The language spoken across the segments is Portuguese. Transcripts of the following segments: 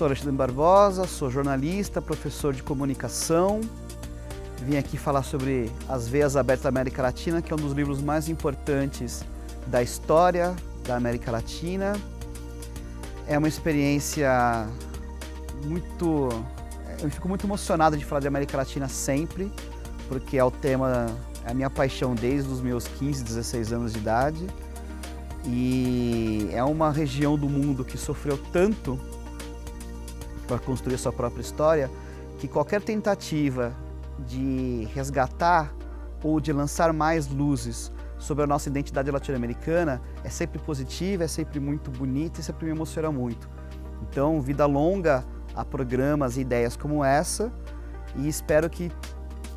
sou Alexandre Barbosa, sou jornalista, professor de comunicação. Vim aqui falar sobre As Veias Abertas da América Latina, que é um dos livros mais importantes da história da América Latina. É uma experiência muito. Eu fico muito emocionado de falar de América Latina sempre, porque é o tema, é a minha paixão desde os meus 15, 16 anos de idade. E é uma região do mundo que sofreu tanto para construir sua própria história, que qualquer tentativa de resgatar ou de lançar mais luzes sobre a nossa identidade latino-americana é sempre positiva, é sempre muito bonita e sempre me emociona muito. Então, vida longa a programas e ideias como essa e espero que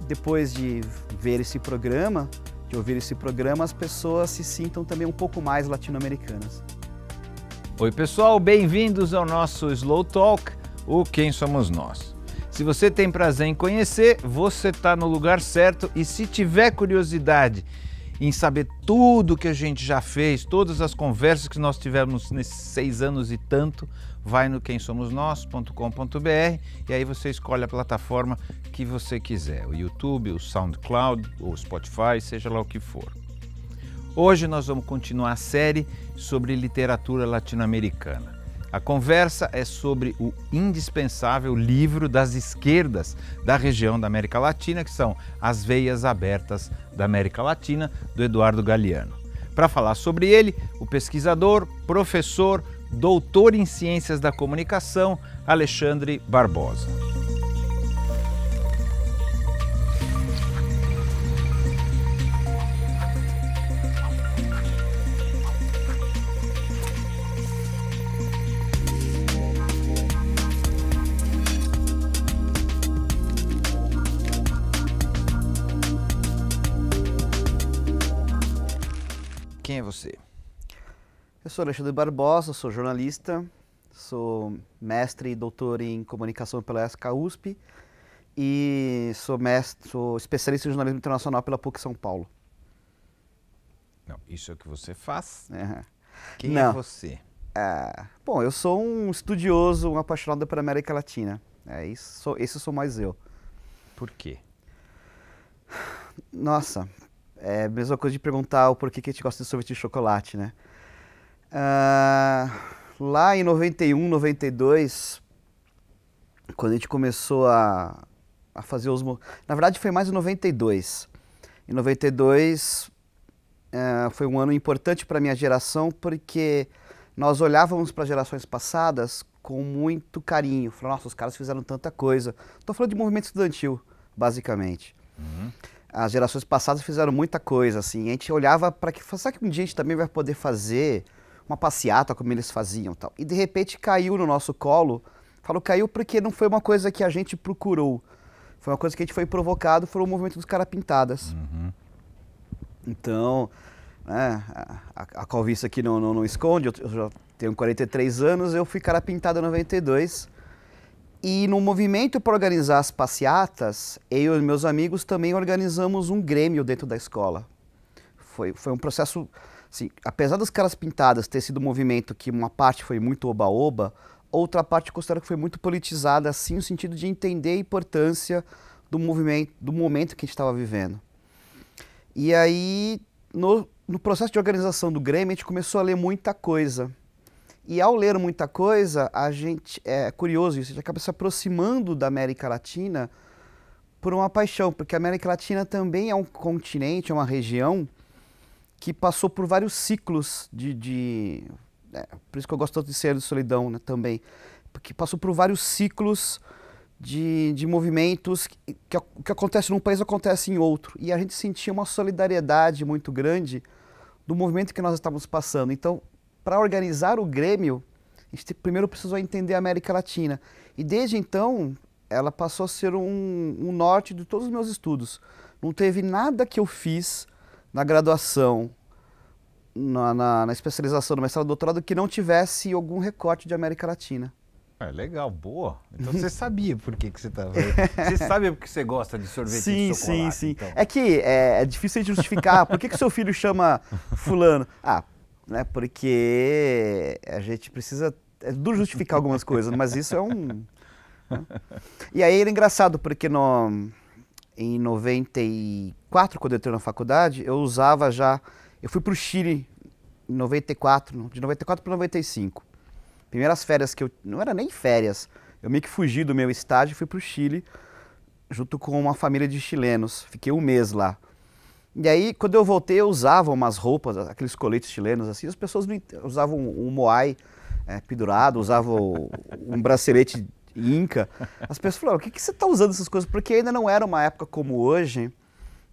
depois de ver esse programa, de ouvir esse programa, as pessoas se sintam também um pouco mais latino-americanas. Oi, pessoal, bem-vindos ao nosso Slow Talk o Quem Somos Nós. Se você tem prazer em conhecer, você está no lugar certo e se tiver curiosidade em saber tudo que a gente já fez, todas as conversas que nós tivemos nesses seis anos e tanto, vai no quemsomosnós.com.br e aí você escolhe a plataforma que você quiser, o YouTube, o SoundCloud, o Spotify, seja lá o que for. Hoje nós vamos continuar a série sobre literatura latino-americana. A conversa é sobre o indispensável livro das esquerdas da região da América Latina, que são As Veias Abertas da América Latina, do Eduardo Galeano. Para falar sobre ele, o pesquisador, professor, doutor em Ciências da Comunicação, Alexandre Barbosa. você? Eu sou Alexandre Barbosa, sou jornalista, sou mestre e doutor em comunicação pela SKUSP e sou, mestre, sou especialista em jornalismo internacional pela PUC São Paulo. Não, isso é o que você faz. Quem é Não. é você? bom, eu sou um estudioso, um apaixonado pela América Latina. É, isso, esse sou mais eu. Por quê? Nossa, é a mesma coisa de perguntar o porquê que a gente gosta de sorvete de chocolate, né? Uh, lá em 91, 92, quando a gente começou a, a fazer os... Na verdade foi mais em 92. Em 92 uh, é, foi um ano importante para a minha geração, porque nós olhávamos para gerações passadas com muito carinho. Falando, nossa, os caras fizeram tanta coisa. Estou falando de movimento estudantil, basicamente. Uhum as gerações passadas fizeram muita coisa, assim. A gente olhava para que, será que um dia a gente também vai poder fazer uma passeata como eles faziam, tal. E de repente caiu no nosso colo. Falou caiu porque não foi uma coisa que a gente procurou. Foi uma coisa que a gente foi provocado, foi o movimento dos carapintadas. Uhum. Então, né, a, a calvície aqui não, não, não esconde, eu, eu já tenho 43 anos, eu fui pintada em 92. E no movimento para organizar as passeatas, eu e meus amigos também organizamos um grêmio dentro da escola. Foi, foi um processo, assim, apesar das caras pintadas ter sido um movimento que uma parte foi muito oba-oba, outra parte considero que foi muito politizada, assim, no sentido de entender a importância do movimento, do momento que a gente estava vivendo. E aí, no, no processo de organização do Grêmio, a gente começou a ler muita coisa e ao ler muita coisa, a gente é curioso isso, a gente acaba se aproximando da América Latina por uma paixão, porque a América Latina também é um continente, é uma região que passou por vários ciclos de. de é, por isso que eu gosto tanto de Ser de Solidão né, também, porque passou por vários ciclos de, de movimentos que, que, que acontece num país acontece em outro. E a gente sentia uma solidariedade muito grande do movimento que nós estávamos passando. Então, para organizar o Grêmio, a gente primeiro precisou entender a América Latina. E desde então, ela passou a ser um, um norte de todos os meus estudos. Não teve nada que eu fiz na graduação, na, na, na especialização, no mestrado, doutorado, que não tivesse algum recorte de América Latina. É, legal, boa. Então você sabia por que, que você estava. Você sabe porque você gosta de sorvete sim, de chocolate. Sim, sim, sim. Então. É que é, é difícil de justificar. por que, que seu filho chama fulano? Ah, né? Porque a gente precisa. É duro justificar algumas coisas, mas isso é um. Né? E aí era engraçado, porque no, em 94, quando eu entrei na faculdade, eu usava já. Eu fui para o Chile em 94, de 94 para 95. Primeiras férias que eu. Não era nem férias. Eu meio que fugi do meu estágio e fui para o Chile, junto com uma família de chilenos. Fiquei um mês lá. E aí, quando eu voltei, eu usava umas roupas, aqueles coletes chilenos assim, as pessoas usavam um, um moai é, pendurado, usavam um bracelete inca. As pessoas falaram, o que, que você está usando essas coisas? Porque ainda não era uma época como hoje,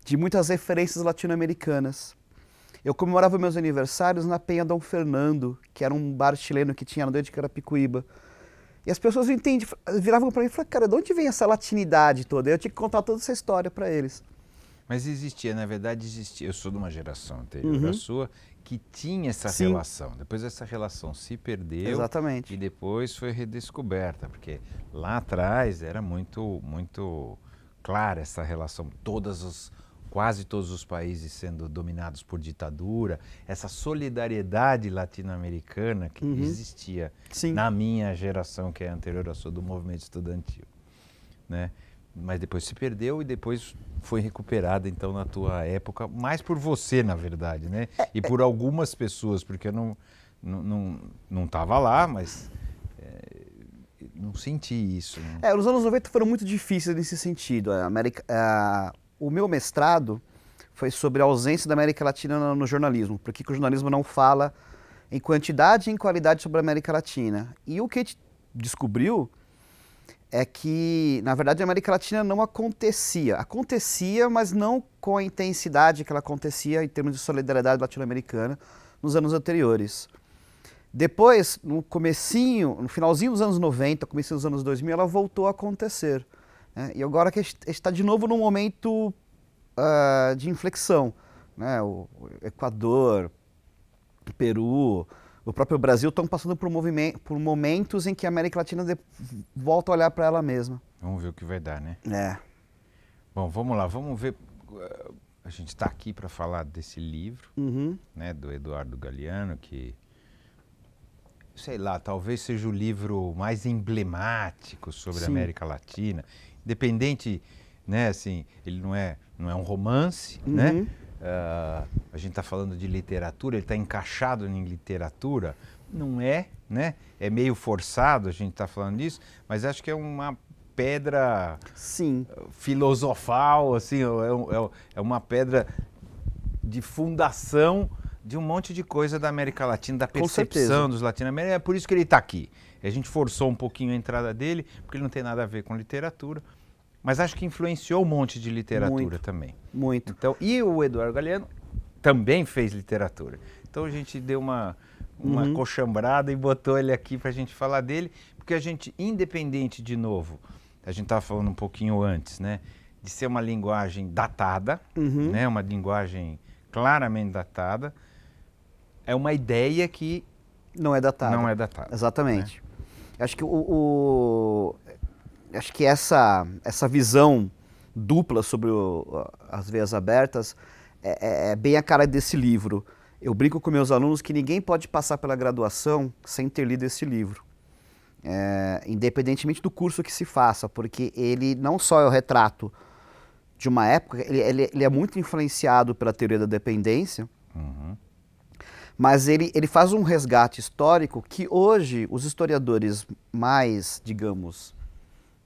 de muitas referências latino-americanas. Eu comemorava meus aniversários na Penha Dom Fernando, que era um bar chileno que tinha na noite de Carapicuíba. E as pessoas entendiam, viravam para mim e falavam, cara, de onde vem essa latinidade toda? Eu tinha que contar toda essa história para eles. Mas existia, na verdade existia. Eu sou de uma geração anterior uhum. à sua que tinha essa Sim. relação. Depois essa relação se perdeu. Exatamente. E depois foi redescoberta, porque lá atrás era muito, muito clara essa relação. Todas os, quase todos os países sendo dominados por ditadura, essa solidariedade latino-americana que uhum. existia Sim. na minha geração, que é anterior à sua, do movimento estudantil. Né? mas depois se perdeu e depois foi recuperada então na tua época, mais por você na verdade, né? É, e é. por algumas pessoas, porque eu não não não, não tava lá, mas é, não senti isso. Né? É, os anos 90 foram muito difíceis nesse sentido. A América, a, o meu mestrado foi sobre a ausência da América Latina no, no jornalismo. Por que, que o jornalismo não fala em quantidade e em qualidade sobre a América Latina? E o que a gente descobriu é que, na verdade, a América Latina não acontecia. Acontecia, mas não com a intensidade que ela acontecia em termos de solidariedade latino-americana nos anos anteriores. Depois, no comecinho, no finalzinho dos anos 90, começo dos anos 2000, ela voltou a acontecer. Né? E agora que a gente está de novo num momento uh, de inflexão. Né? O Equador, Peru, o próprio Brasil estão passando por, por, momentos em que a América Latina volta a olhar para ela mesma. Vamos ver o que vai dar, né? É. Bom, vamos lá, vamos ver. Eh, a gente está aqui para falar desse livro, uhum. né, do Eduardo Galeano, que, sei lá, talvez seja o livro mais emblemático sobre Sim. a América Latina. Independente, né, assim, ele não é, não é um romance, né? uhum. né? uh, a gente está falando de literatura, ele está encaixado em literatura, não é, né? É meio forçado a gente estar tá falando disso, mas acho que é uma pedra Sim. Ah, filosofal, assim, é, é, é uma pedra de fundação de um monte de coisa da América Latina, da percepção dos latino-americanos. É por isso que ele está aqui. A gente forçou um pouquinho a entrada dele, porque ele não tem nada a ver com literatura. Mas acho que influenciou um monte de literatura muito, também. Muito. Então, e o Eduardo Galeano também fez literatura. Então a gente deu uma, uma uhum. coxambrada e botou ele aqui para a gente falar dele, porque a gente, independente de novo, a gente estava falando um pouquinho antes, né? De ser uma linguagem datada, uhum. né? Uma linguagem claramente datada. É uma ideia que não é datada. Não é datada. Exatamente. Né? Acho que o, o, acho que essa, essa visão dupla sobre o, as veias abertas é, é, é, bem a cara desse livro. Eu brinco com meus alunos que ninguém pode passar pela graduação sem ter lido esse livro, é, independentemente do curso que se faça, porque ele não só é o retrato de uma época, ele, ele, ele é muito influenciado pela teoria da dependência, uhum. mas ele, ele faz um resgate histórico que hoje os historiadores mais, digamos,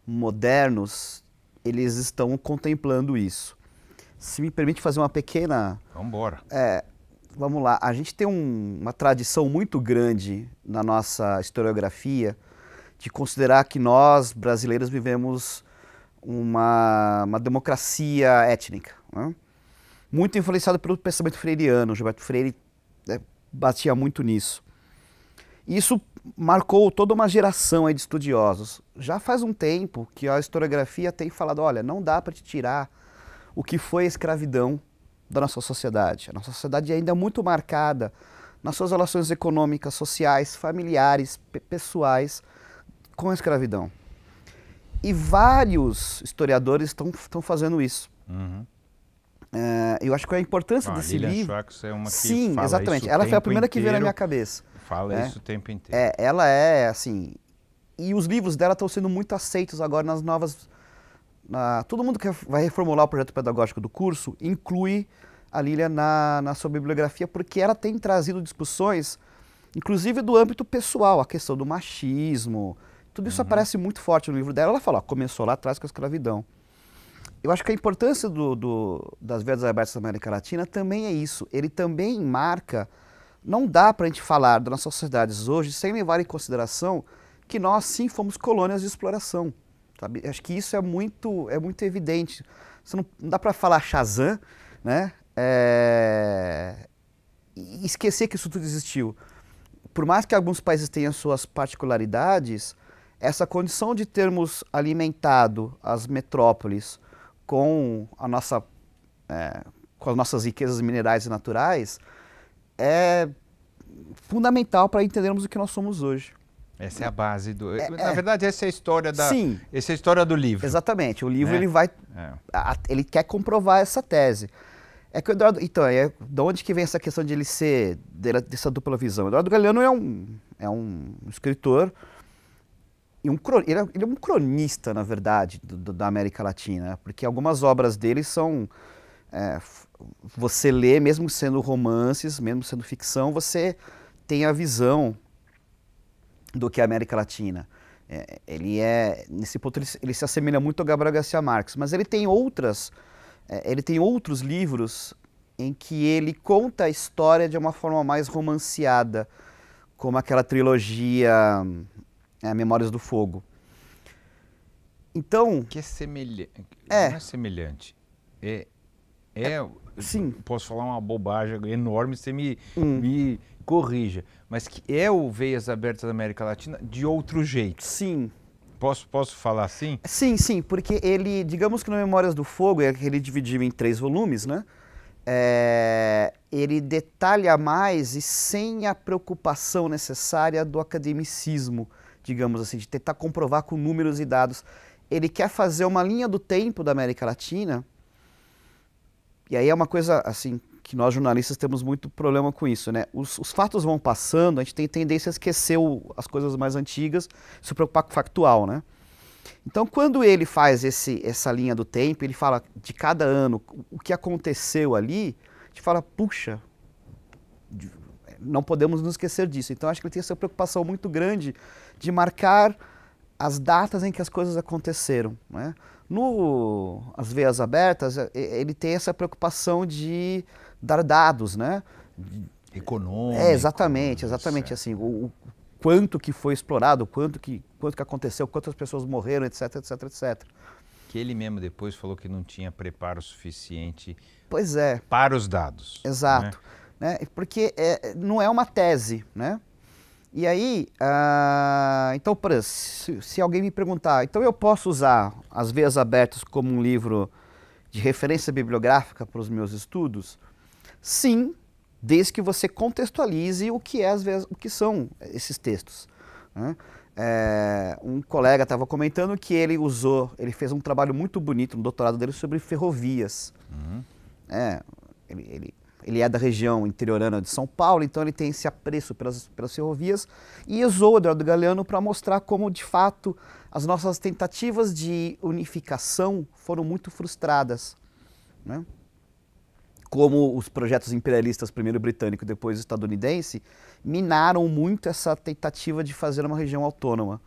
modernos, eles estão contemplando isso. Se me permite fazer uma pequena. Vamos embora. É, vamos lá. A gente tem um, uma tradição muito grande na nossa historiografia de considerar que nós, brasileiros, vivemos uma, uma democracia étnica. Né? Muito influenciada pelo pensamento freiriano. Gilberto Freire né, batia muito nisso. Isso marcou toda uma geração aí de estudiosos. Já faz um tempo que a historiografia tem falado, olha, não dá para te tirar o que foi a escravidão da nossa sociedade. A nossa sociedade ainda é muito marcada nas suas relações econômicas, sociais, familiares, pessoais com a escravidão. E vários historiadores estão fazendo isso. Uhum. É, eu acho que a importância ah, desse Lilian livro. Schwartz é uma que Sim, exatamente. Ela foi a primeira inteiro. que veio na minha cabeça. Fala né? isso o tempo inteiro. É, ela é assim. E os livros dela estão sendo muito aceitos agora nas novas. Na, todo mundo que vai reformular o projeto pedagógico do curso inclui a Lília na, na sua bibliografia, porque ela tem trazido discussões, inclusive do âmbito pessoal, a questão do machismo. Tudo isso uhum. aparece muito forte no livro dela. Ela fala, ó, começou lá atrás com a escravidão. Eu acho que a importância do, do das Verdes Abertas da América Latina também é isso. Ele também marca não dá para a gente falar das nossas sociedades hoje sem levar em consideração que nós sim fomos colônias de exploração. Sabe? Acho que isso é muito, é muito evidente. Você não, não dá para falar Shazam né? É... e esquecer que isso tudo existiu. Por mais que alguns países tenham suas particularidades, essa condição de termos alimentado as metrópoles com, a nossa, é, com as nossas riquezas minerais e naturais é fundamental para entendermos o que nós somos hoje. Essa é a base do. É, Na é. verdade, essa é a história da. Sim. Essa é a história do livro. Exatamente. O livro né? ele vai, é. ele quer comprovar essa tese. É que o Eduardo, então, é de onde que vem essa questão de ele ser dessa dupla visão? O Eduardo Galeano é um é um escritor e um ele é, ele é um cronista, na verdade, do, do, da América Latina, né? porque algumas obras dele são é, você lê, mesmo sendo romances, mesmo sendo ficção, você tem a visão do que é a América Latina. É, ele é, nesse ponto, ele, ele, se assemelha muito ao Gabriel Garcia Marques, mas ele tem outras, é, ele tem outros livros em que ele conta a história de uma forma mais romanceada, como aquela trilogia é, Memórias do Fogo. Então... Que é semelhante, é, não é semelhante, é é, é, sim. Posso falar uma bobagem enorme, você me, hum. me corrija. Mas que é o Veias Abertas da América Latina de outro jeito. Sim. Posso, posso falar assim? Sim, sim, porque ele, digamos que no Memórias do Fogo, é que ele em três volumes, né? É, ele detalha mais e sem a preocupação necessária do academicismo, digamos assim, de tentar comprovar com números e dados. Ele quer fazer uma linha do tempo da América Latina e aí é uma coisa, assim, que nós jornalistas temos muito problema com isso, né? Os, os fatos vão passando, a gente tem tendência a esquecer o, as coisas mais antigas, se preocupar com o factual, né? Então, quando ele faz esse, essa linha do tempo, ele fala de cada ano o que aconteceu ali, a gente fala, puxa, não podemos nos esquecer disso. Então, acho que ele tem essa preocupação muito grande de marcar as datas em que as coisas aconteceram. Né? No As Veias Abertas, é, ele tem essa preocupação de dar dados, né? Econômico. É, exatamente, exatamente certo. É. assim. O, o, quanto que foi explorado, quanto que, quanto que aconteceu, quantas pessoas morreram, etc, etc, etc. Que ele mesmo depois falou que não tinha preparo suficiente pois é. para os dados. Exato. Né? né? Porque é, não é uma tese, né? E aí, ah, então, por, se, se, alguém me perguntar, então eu posso usar As Veias Abertas como um livro de referência bibliográfica para os meus estudos? Sim, desde que você contextualize o que, é as veias, o que são esses textos. Né? É, um colega estava comentando que ele usou, ele fez um trabalho muito bonito no doutorado dele sobre ferrovias. Uhum. É, ele, ele ele é da região interiorana de São Paulo, então ele tem esse apreço pelas, pelas ferrovias e usou Eduardo Galeano para mostrar como, de fato, as nossas tentativas de unificação foram muito frustradas. Né? Como os projetos imperialistas, primeiro britânico e depois estadunidense, minaram muito essa tentativa de fazer uma região autônoma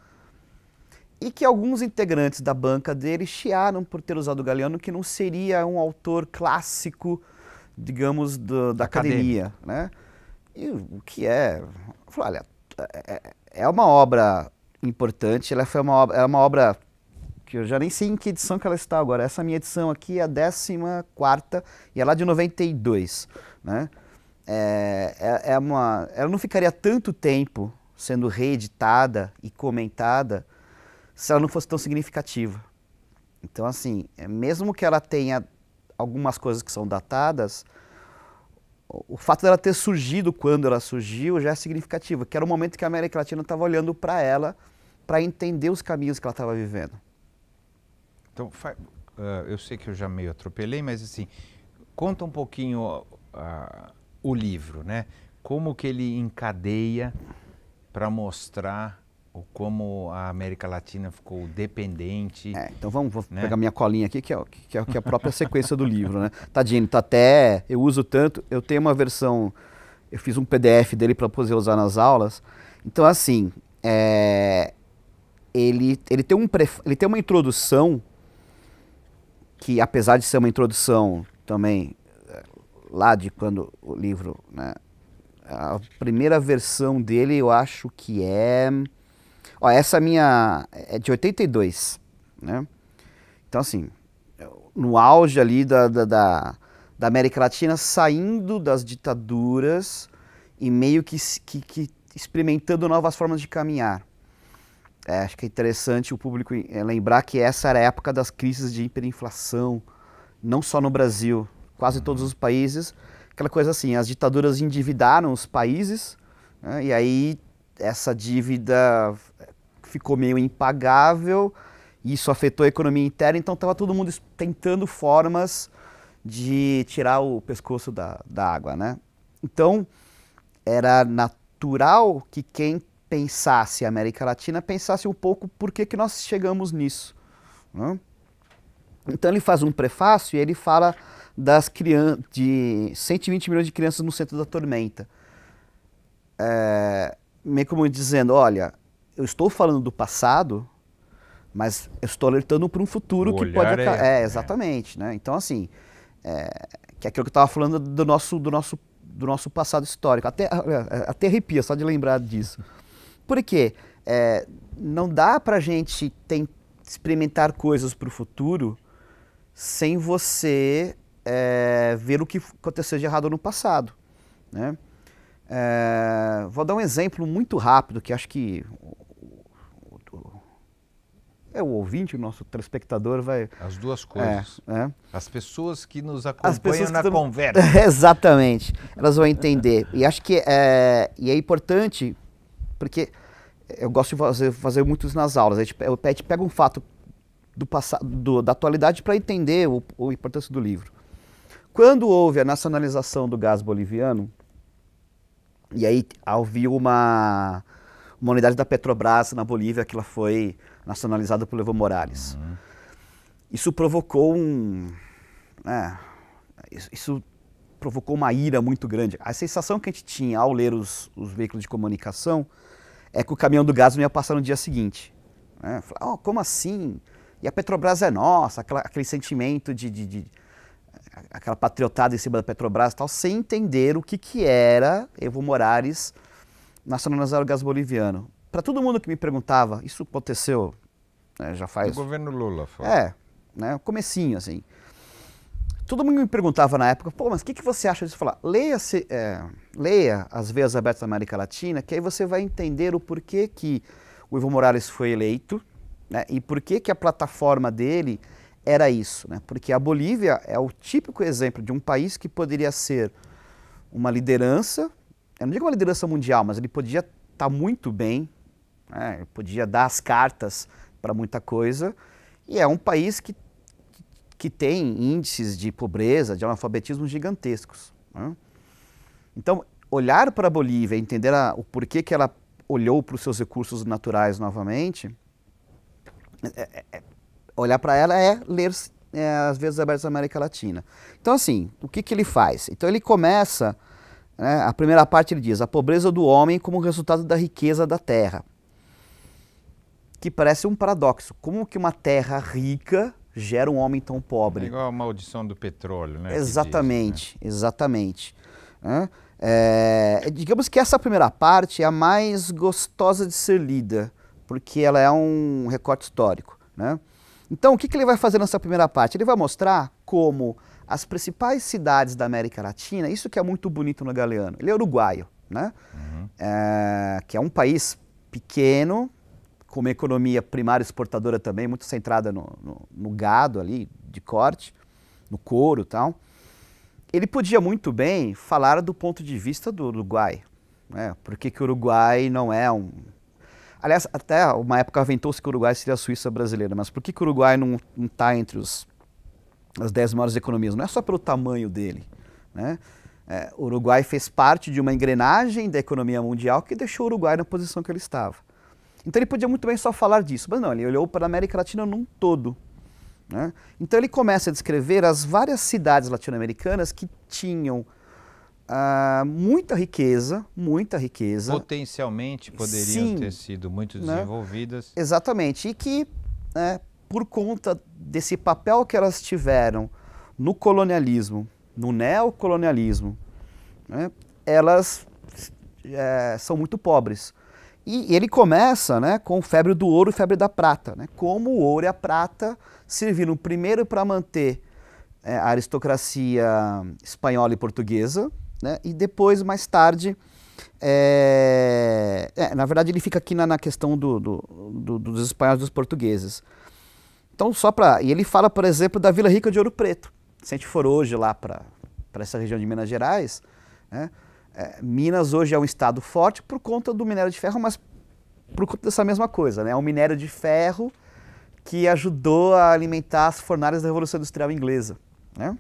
e que alguns integrantes da banca dele chiaram por ter usado Galeano, que não seria um autor clássico digamos, do, da academia, academia, né? E o que é? Falei, olha, é, é, é uma obra importante, ela foi uma obra, é uma obra que eu já nem sei em que edição que ela está agora. Essa minha edição aqui é a 14 e é lá de 92, né? É, é, é, uma, ela não ficaria tanto tempo sendo reeditada e comentada se ela não fosse tão significativa. Então, assim, é, mesmo que ela tenha algumas coisas que são datadas, o fato dela ter surgido quando ela surgiu já é significativo, que era o momento que a América Latina estava olhando para ela para entender os caminhos que ela estava vivendo. Então, eh, eu sei que eu já meio atropelei, mas assim, conta um pouquinho uh, o livro, né? Como que ele encadeia para mostrar como a América Latina ficou dependente. É, então vamos vou né? pegar minha colinha aqui, que é, que é, que é a própria sequência do livro, né? Tadinho, tá até. Eu uso tanto. Eu tenho uma versão. Eu fiz um PDF dele para poder usar nas aulas. Então, assim. É, ele, ele, tem um pref, ele tem uma introdução que, apesar de ser uma introdução também é, lá de quando o livro. Né, a primeira versão dele eu acho que é Ó, essa minha é de 82, né? Então, assim, no auge ali da, da, da, da América Latina, saindo das ditaduras e meio que, que, que experimentando novas formas de caminhar. É, acho que é interessante o público eh, lembrar que essa era a época das crises de hiperinflação, não só no Brasil, quase todos os países. Aquela coisa assim, as ditaduras endividaram os países, né, e aí essa dívida ficou meio impagável, isso afetou a economia interna, então estava todo mundo tentando formas de tirar o pescoço da, da água, né? Então, era natural que quem pensasse a América Latina pensasse um pouco por que, que nós chegamos nisso. Né? Então ele faz um prefácio e ele fala das crianças de 120 milhões de crianças no centro da tormenta. É, meio como dizendo, olha, eu estou falando do passado, mas eu estou alertando para um futuro o que pode é, é, é. exatamente, é. né? Então assim, é, que é aquilo que eu estava falando do nosso do nosso do nosso passado histórico. Até até arrepia só de lembrar disso. por é, não dá para gente tem, experimentar coisas para o futuro sem você é, ver o que aconteceu de errado no passado. Né? É, vou dar um exemplo muito rápido que acho que é o ouvinte, o nosso telespectador vai. As duas coisas. É, é. As pessoas que nos acompanham na conversa. Exatamente. Elas vão entender. E acho que é, e é importante, porque eu gosto de fazer, fazer muitos nas aulas. A gente, a gente pega um fato do passado, do, da atualidade para entender o, a importância do livro. Quando houve a nacionalização do gás boliviano, e aí havia uma, uma unidade da Petrobras na Bolívia, que ela foi nacionalizada por Evo Morales. Uhum. Isso provocou um. É, isso, provocou uma ira muito grande. A sensação que a gente tinha ao ler os, os veículos de comunicação é que o caminhão do gás não ia passar no dia seguinte. Né? Falar, oh, como assim? E a Petrobras é nossa, aquela, aquele sentimento de, de, de, aquela patriotada em cima da Petrobras e tal, sem entender o que, que era Evo Morales nacionalizar o gás boliviano para todo mundo que me perguntava, isso aconteceu né, já faz. O governo Lula foi. É, né, comecinho assim. Todo mundo me perguntava na época, pô, mas o que, que você acha disso? Falar, leia, -se, é, leia As Veias Abertas da América Latina, que aí você vai entender o porquê que o Evo Morales foi eleito né, e porquê que a plataforma dele era isso. Né? Porque a Bolívia é o típico exemplo de um país que poderia ser uma liderança, eu não digo uma liderança mundial, mas ele podia estar tá muito bem né? Podia dar as cartas para muita coisa. E é um país que, que tem índices de pobreza, de analfabetismo gigantescos. Né? Então, olhar para a Bolívia, entender a, o porquê que ela olhou para os seus recursos naturais novamente, é, é, é olhar para ela é ler é, as vezes abertas da América Latina. Então, assim, o que, que ele faz? Então, ele começa, né, a primeira parte ele diz, a pobreza do homem como resultado da riqueza da terra que parece um paradoxo. Como que uma terra rica gera um homem tão pobre? É igual a maldição do petróleo, né? Exatamente, diz, né? exatamente. É, é, digamos que essa primeira parte é a mais gostosa de ser lida, porque ela é um recorte histórico. Né? Então, o que, que ele vai fazer nessa primeira parte? Ele vai mostrar como as principais cidades da América Latina, isso que é muito bonito no Galeano, ele é uruguaio, né? Uhum. É, que é um país pequeno, com uma economia primária exportadora também, muito centrada no, no, no gado ali, de corte, no couro e tal, ele podia muito bem falar do ponto de vista do Uruguai. Né? Por que, que o Uruguai não é um. Aliás, até uma época aventou-se que o Uruguai seria a Suíça brasileira, mas por que, o Uruguai não está entre os, as dez maiores economias? Não é só pelo tamanho dele. Né? É, o Uruguai fez parte de uma engrenagem da economia mundial que deixou o Uruguai na posição que ele estava. Então ele podia muito bem só falar disso, mas não, ele olhou para a América Latina num todo. Né? Então ele começa a descrever as várias cidades latino-americanas que tinham ah, muita riqueza, muita riqueza. Potencialmente poderiam Sim, ter sido muito né? desenvolvidas. Né? Exatamente, e que né, por conta desse papel que elas tiveram no colonialismo, no neocolonialismo, né, elas é, são muito pobres. E ele começa né, com febre do ouro e febre da prata. Né? Como o ouro e a prata serviram primeiro para manter é, a aristocracia espanhola e portuguesa, né? e depois, mais tarde, é... É, na verdade ele fica aqui na, na questão do, do, do, dos espanhóis e dos portugueses. Então, só para. E ele fala, por exemplo, da Vila Rica de Ouro Preto. Se a gente for hoje lá para essa região de Minas Gerais, né? É, Minas hoje é um estado forte por conta do minério de ferro, mas por conta dessa mesma coisa, né? É um minério de ferro que ajudou a alimentar as fornalhas da Revolução Industrial Inglesa, né?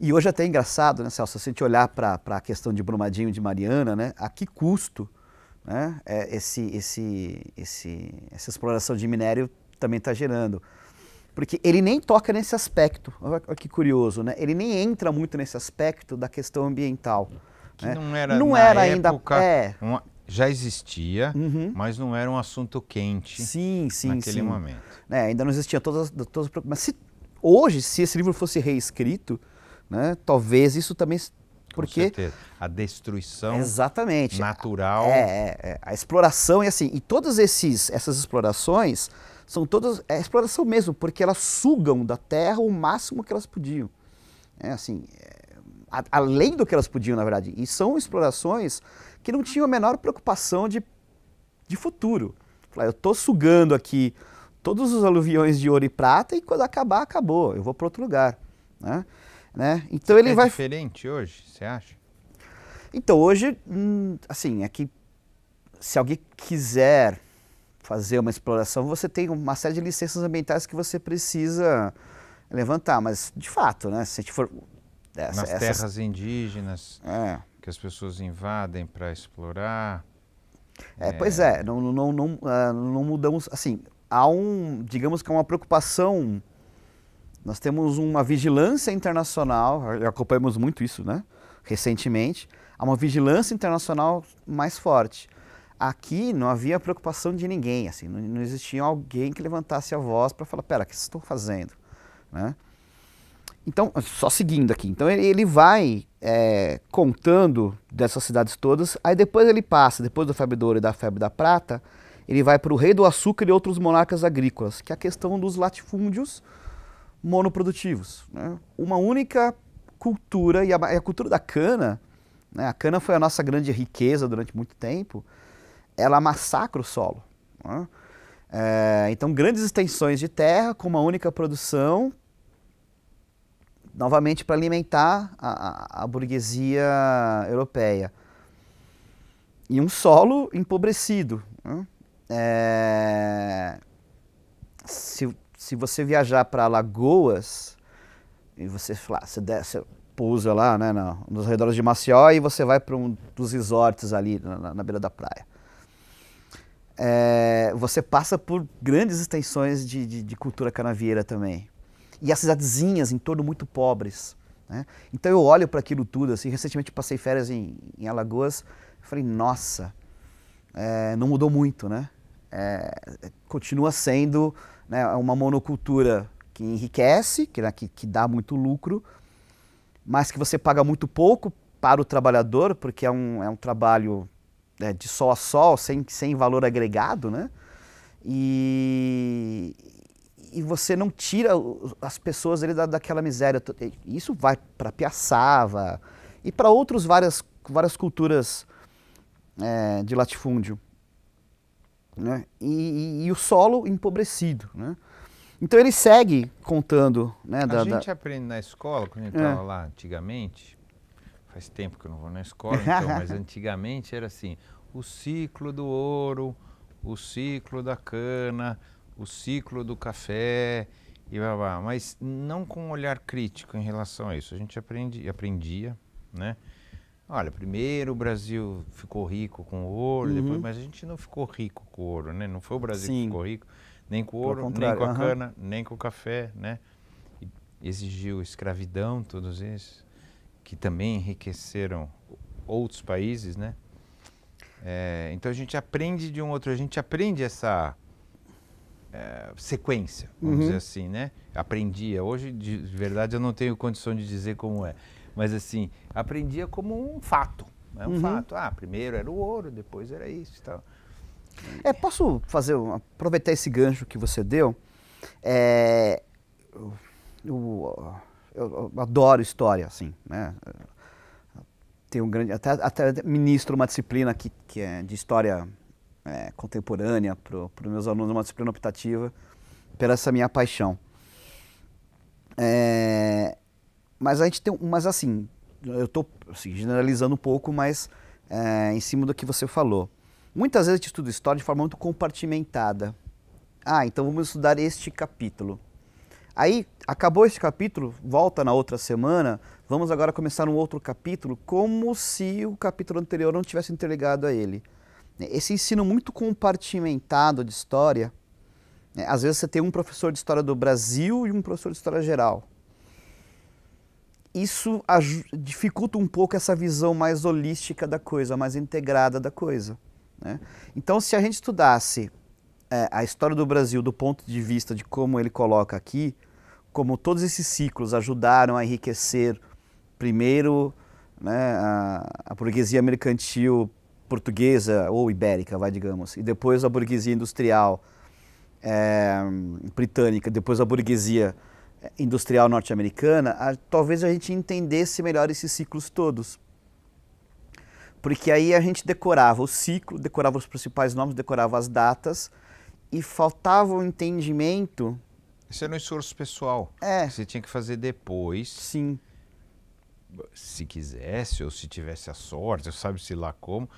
E hoje é até é engraçado, né, Celso, se a gente olhar para a questão de Brumadinho e de Mariana, né? A que custo né, é esse, esse, esse, essa exploração de minério também está gerando? Porque ele nem toca nesse aspecto, olha que curioso, né? Ele nem entra muito nesse aspecto da questão ambiental. Que né? não era, não era época, ainda é. Uma, já existia, uhum. mas não era um assunto quente sim, sim, naquele sim. momento. É, ainda não existia todas, todas Mas se, hoje, se esse livro fosse reescrito, né, talvez isso também porque Com certeza. a destruição exatamente natural é, é, é, a exploração e assim e todas esses essas explorações são todas é exploração mesmo, porque elas sugam da terra o máximo que elas podiam. É assim, é, a, além do que elas podiam, na verdade. E são explorações que não tinham a menor preocupação de, de futuro. Eu estou sugando aqui todos os aluviões de ouro e prata e quando acabar, acabou. Eu vou para outro lugar. Né? Né? Então ele é vai. diferente hoje, você acha? Então hoje, hum, assim, é que se alguém quiser fazer uma exploração, você tem uma série de licenças ambientais que você precisa levantar, mas de fato, né, se a gente for... Essa, é, Nas essas... terras indígenas é. que as pessoas invadem para explorar... É, é, Pois é, não, não, não, não ah, mudamos, assim, há um, digamos que há é uma preocupação, nós temos uma vigilância internacional, acompanhamos muito isso, né, recentemente, há uma vigilância internacional mais forte. Aqui não havia preocupação de ninguém, assim, não, não existia alguém que levantasse a voz para falar, pera, o que vocês estão fazendo? Né? Então, só seguindo aqui, então ele, ele vai é, contando dessas cidades todas, aí depois ele passa, depois do febre do ouro e da febre da prata, ele vai para o rei do açúcar e outros monarcas agrícolas, que é a questão dos latifúndios monoprodutivos. Né? Uma única cultura, e a, a cultura da cana, né? a cana foi a nossa grande riqueza durante muito tempo, ela massacra o solo. Né? É, então, grandes extensões de terra com uma única produção, novamente para alimentar a, a, a, burguesia europeia. E um solo empobrecido. Né? É, se, se você viajar para Lagoas, e você, você, você pousa lá né, nos arredores de Maceió e você vai para um dos resorts ali na, na beira da praia é, você passa por grandes extensões de, de, de, cultura canavieira também. E as cidadezinhas em torno muito pobres. Né? Então eu olho para aquilo tudo, assim, recentemente passei férias em, em Alagoas, falei, nossa, é, não mudou muito, né? É, continua sendo né, uma monocultura que enriquece, que, né, que, que dá muito lucro, mas que você paga muito pouco para o trabalhador, porque é um, é um trabalho né, de sol a sol, sem, sem valor agregado, né? E, e você não tira as pessoas ali da, daquela miséria. Isso vai para Piaçava e para outras várias, várias culturas é, de latifúndio. Né? E, e, e, o solo empobrecido. Né? Então ele segue contando. Né, da, a gente da... aprende na escola, quando a gente estava é. lá antigamente, faz tempo que eu não vou na escola, então, mas antigamente era assim, o ciclo do ouro, o ciclo da cana, o ciclo do café e blá, blá, mas não com um olhar crítico em relação a isso. A gente aprende, aprendia, né? Olha, primeiro o Brasil ficou rico com ouro, uhum. depois, mas a gente não ficou rico com ouro, né? Não foi o Brasil Sim. que ficou rico, nem com ouro, nem com a uhum. cana, nem com o café, né? E exigiu escravidão, todos esses que também enriqueceram outros países, né? É, então a gente aprende de um outro, a gente aprende essa é, sequência, vamos uhum. dizer assim, né? Aprendia. Hoje, de verdade, eu não tenho condição de dizer como é, mas assim, aprendia como um fato. É um uhum. fato. Ah, primeiro era o ouro, depois era isso e tal. É, posso fazer, aproveitar esse gancho que você deu? É, o, o eu, adoro história, assim, né? um grande, até, até ministro uma disciplina que, que é de história é, contemporânea para os meus alunos, uma disciplina optativa, pela essa minha paixão. É, mas a gente tem, mas assim, eu estou assim, generalizando um pouco, mas é, em cima do que você falou. Muitas vezes a gente estuda história de forma muito compartimentada. Ah, então vamos estudar este capítulo. Aí acabou esse capítulo, volta na outra semana. Vamos agora começar um outro capítulo, como se o capítulo anterior não tivesse interligado a ele. Esse ensino muito compartimentado de história, né? às vezes você tem um professor de história do Brasil e um professor de história geral. Isso dificulta um pouco essa visão mais holística da coisa, mais integrada da coisa. Né? Então, se a gente estudasse é, a história do Brasil do ponto de vista de como ele coloca aqui, como todos esses ciclos ajudaram a enriquecer primeiro né, a, a burguesia mercantil portuguesa ou ibérica, vai digamos, e depois a burguesia industrial é, britânica, depois a burguesia industrial norte-americana, talvez a gente entendesse melhor esses ciclos todos. Porque aí a gente decorava o ciclo, decorava os principais nomes, decorava as datas, e faltava o entendimento. Isso era é um esforço pessoal. É. você tinha que fazer depois. Sim. Se quisesse, ou se tivesse a sorte, ou sabe-se lá como.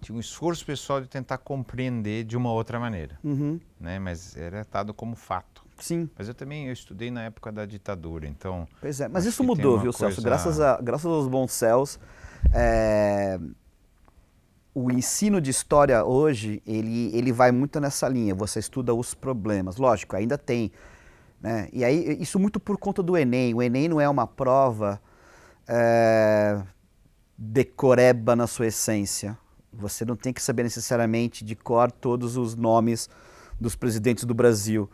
Tinha um esforço pessoal de tentar compreender de uma outra maneira. Uhum. Né? Mas era dado como fato. Sim. Mas eu também eu estudei na época da ditadura, então. Pois é, mas isso mudou, viu, coisa... Celso? Graças, a, graças aos bons céus. É o ensino de história hoje, ele, ele vai muito nessa linha, você estuda os problemas. Lógico, ainda tem. Né? E aí, isso muito por conta do Enem. O Enem não é uma prova é, decoreba na sua essência. Você não tem que saber necessariamente de cor todos os nomes dos presidentes do Brasil.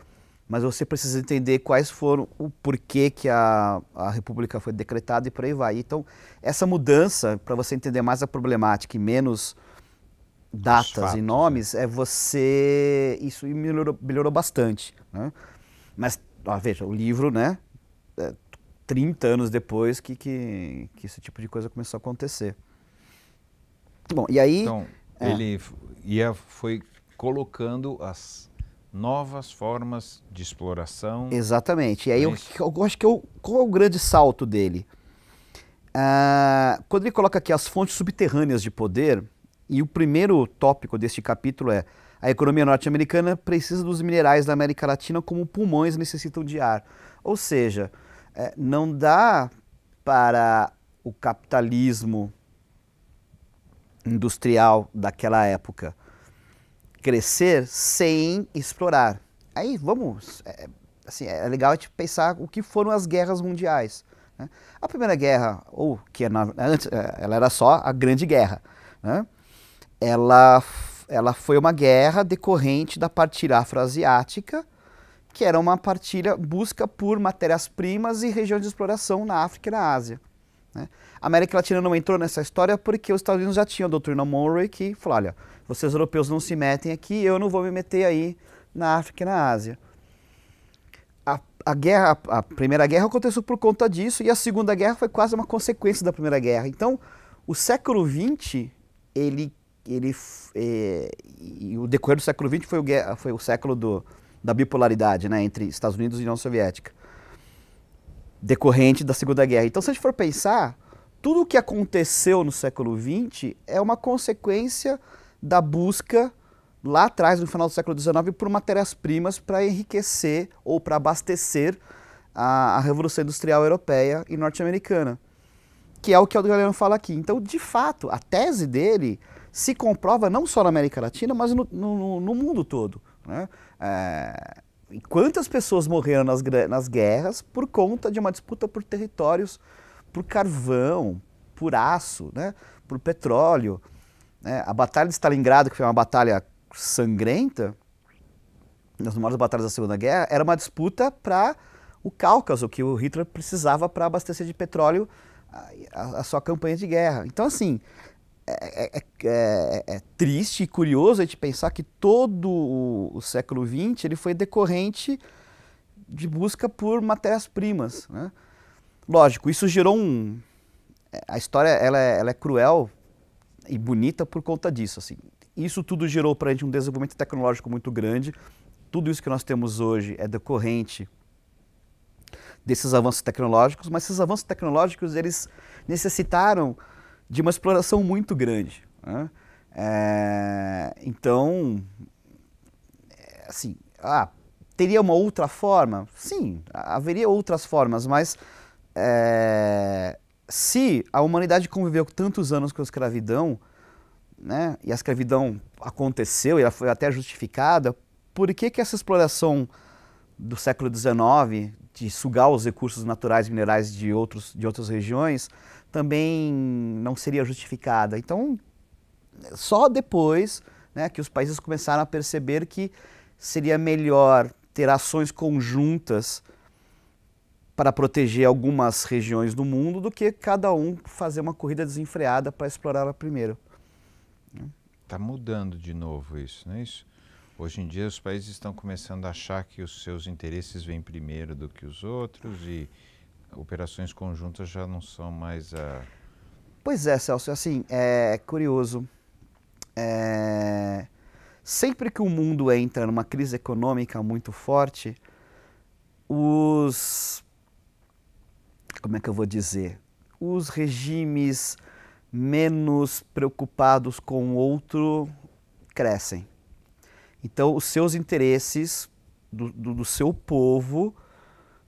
Mas você precisa entender quais foram, o porquê que a, a República foi decretada e por aí vai. Então, essa mudança, para você entender mais a problemática e menos datas e nomes, é você. Isso melhorou, melhorou bastante. Né? Mas, ó, veja, o livro, né? É 30 anos depois que, que, que, esse tipo de coisa começou a acontecer. Bom, e aí. Então, é. ele ia, foi colocando as novas formas de exploração. Exatamente. E aí, eu, é eu acho que eu, é qual é o grande salto dele? Ah, quando ele coloca aqui as fontes subterrâneas de poder, e o primeiro tópico deste capítulo é: a economia norte-americana precisa dos minerais da América Latina como pulmões necessitam de ar. Ou seja, é, não dá para o capitalismo industrial daquela época crescer sem explorar. Aí vamos, é, assim, é legal a gente pensar o que foram as guerras mundiais. Né? A primeira guerra, ou que é antes, é, ela era só a Grande Guerra. Né? ela, ela foi uma guerra decorrente da partilha afroasiática, que era uma partilha busca por matérias-primas e regiões de exploração na África e na Ásia. Né? A América Latina não entrou nessa história porque os Estados Unidos já tinham a doutrina Monroe que falou, olha, vocês europeus não se metem aqui, eu não vou me meter aí na África e na Ásia. A, a, guerra, a Primeira Guerra aconteceu por conta disso e a Segunda Guerra foi quase uma consequência da Primeira Guerra. Então, o século XX, ele ele é, e o decorrer do século XX foi o, foi o século do, da bipolaridade né, entre Estados Unidos e União Soviética, decorrente da Segunda Guerra. Então, se a gente for pensar, tudo o que aconteceu no século XX é uma consequência da busca lá atrás, no final do século XIX, por matérias-primas para enriquecer ou para abastecer a, a Revolução Industrial Europeia e Norte-Americana, que é o que o Galeno fala aqui. Então, de fato, a tese dele se comprova não só na América Latina, mas no, no, no mundo todo. Né? É, quantas pessoas morreram nas, nas guerras por conta de uma disputa por territórios, por carvão, por aço, né? por petróleo. Né? A Batalha de Stalingrado, que foi uma batalha sangrenta, nas maiores batalhas da Segunda Guerra, era uma disputa para o Cáucaso, que o Hitler precisava para abastecer de petróleo a, a, a, sua campanha de guerra. Então, assim, é é, é, é, é, triste e curioso a gente pensar que todo o, o século XX ele foi decorrente de busca por matérias-primas. Né? Lógico, isso gerou um... É, a história ela, ela é, cruel e bonita por conta disso. Assim. Isso tudo gerou para a gente um desenvolvimento tecnológico muito grande. Tudo isso que nós temos hoje é decorrente desses avanços tecnológicos, mas esses avanços tecnológicos eles necessitaram de uma exploração muito grande. Né? É, então, assim, ah, teria uma outra forma? Sim, haveria outras formas, mas é, se a humanidade conviveu tantos anos com a escravidão, né, e a escravidão aconteceu e ela foi até justificada, por que, que essa exploração do século XIX, de sugar os recursos naturais minerais de, outros, de outras regiões, também não seria justificada. Então, só depois né, que os países começaram a perceber que seria melhor ter ações conjuntas para proteger algumas regiões do mundo do que cada um fazer uma corrida desenfreada para explorar a primeira. Está mudando de novo isso, não é isso? Hoje em dia os países estão começando a achar que os seus interesses vêm primeiro do que os outros e operações conjuntas já não são mais a. Pois é, Celso, assim, é curioso. É... Sempre que o mundo entra numa crise econômica muito forte, os. Como é que eu vou dizer? Os regimes menos preocupados com o outro crescem. Então, os seus interesses do, do, do seu povo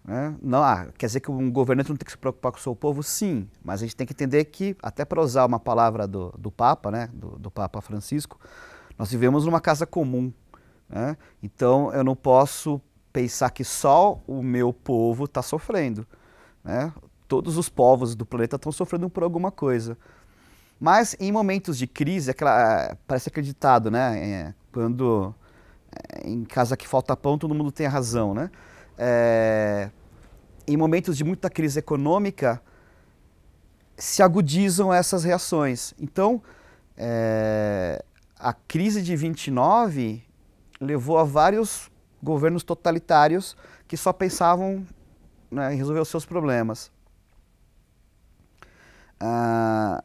né? Não, ah, quer dizer que um governante não tem que se preocupar com o seu povo? Sim, mas a gente tem que entender que, até para usar uma palavra do, do Papa, né? do, do Papa Francisco, nós vivemos numa casa comum. Né? Então eu não posso pensar que só o meu povo está sofrendo. Né? Todos os povos do planeta estão sofrendo por alguma coisa. Mas em momentos de crise, é aquela, é, parece acreditado, né? É, quando é, em casa que falta pão, todo mundo tem a razão, né? é, em momentos de muita crise econômica, se agudizam essas reações. Então, é, a crise de 29 levou a vários governos totalitários que só pensavam né, em resolver os seus problemas. Ah,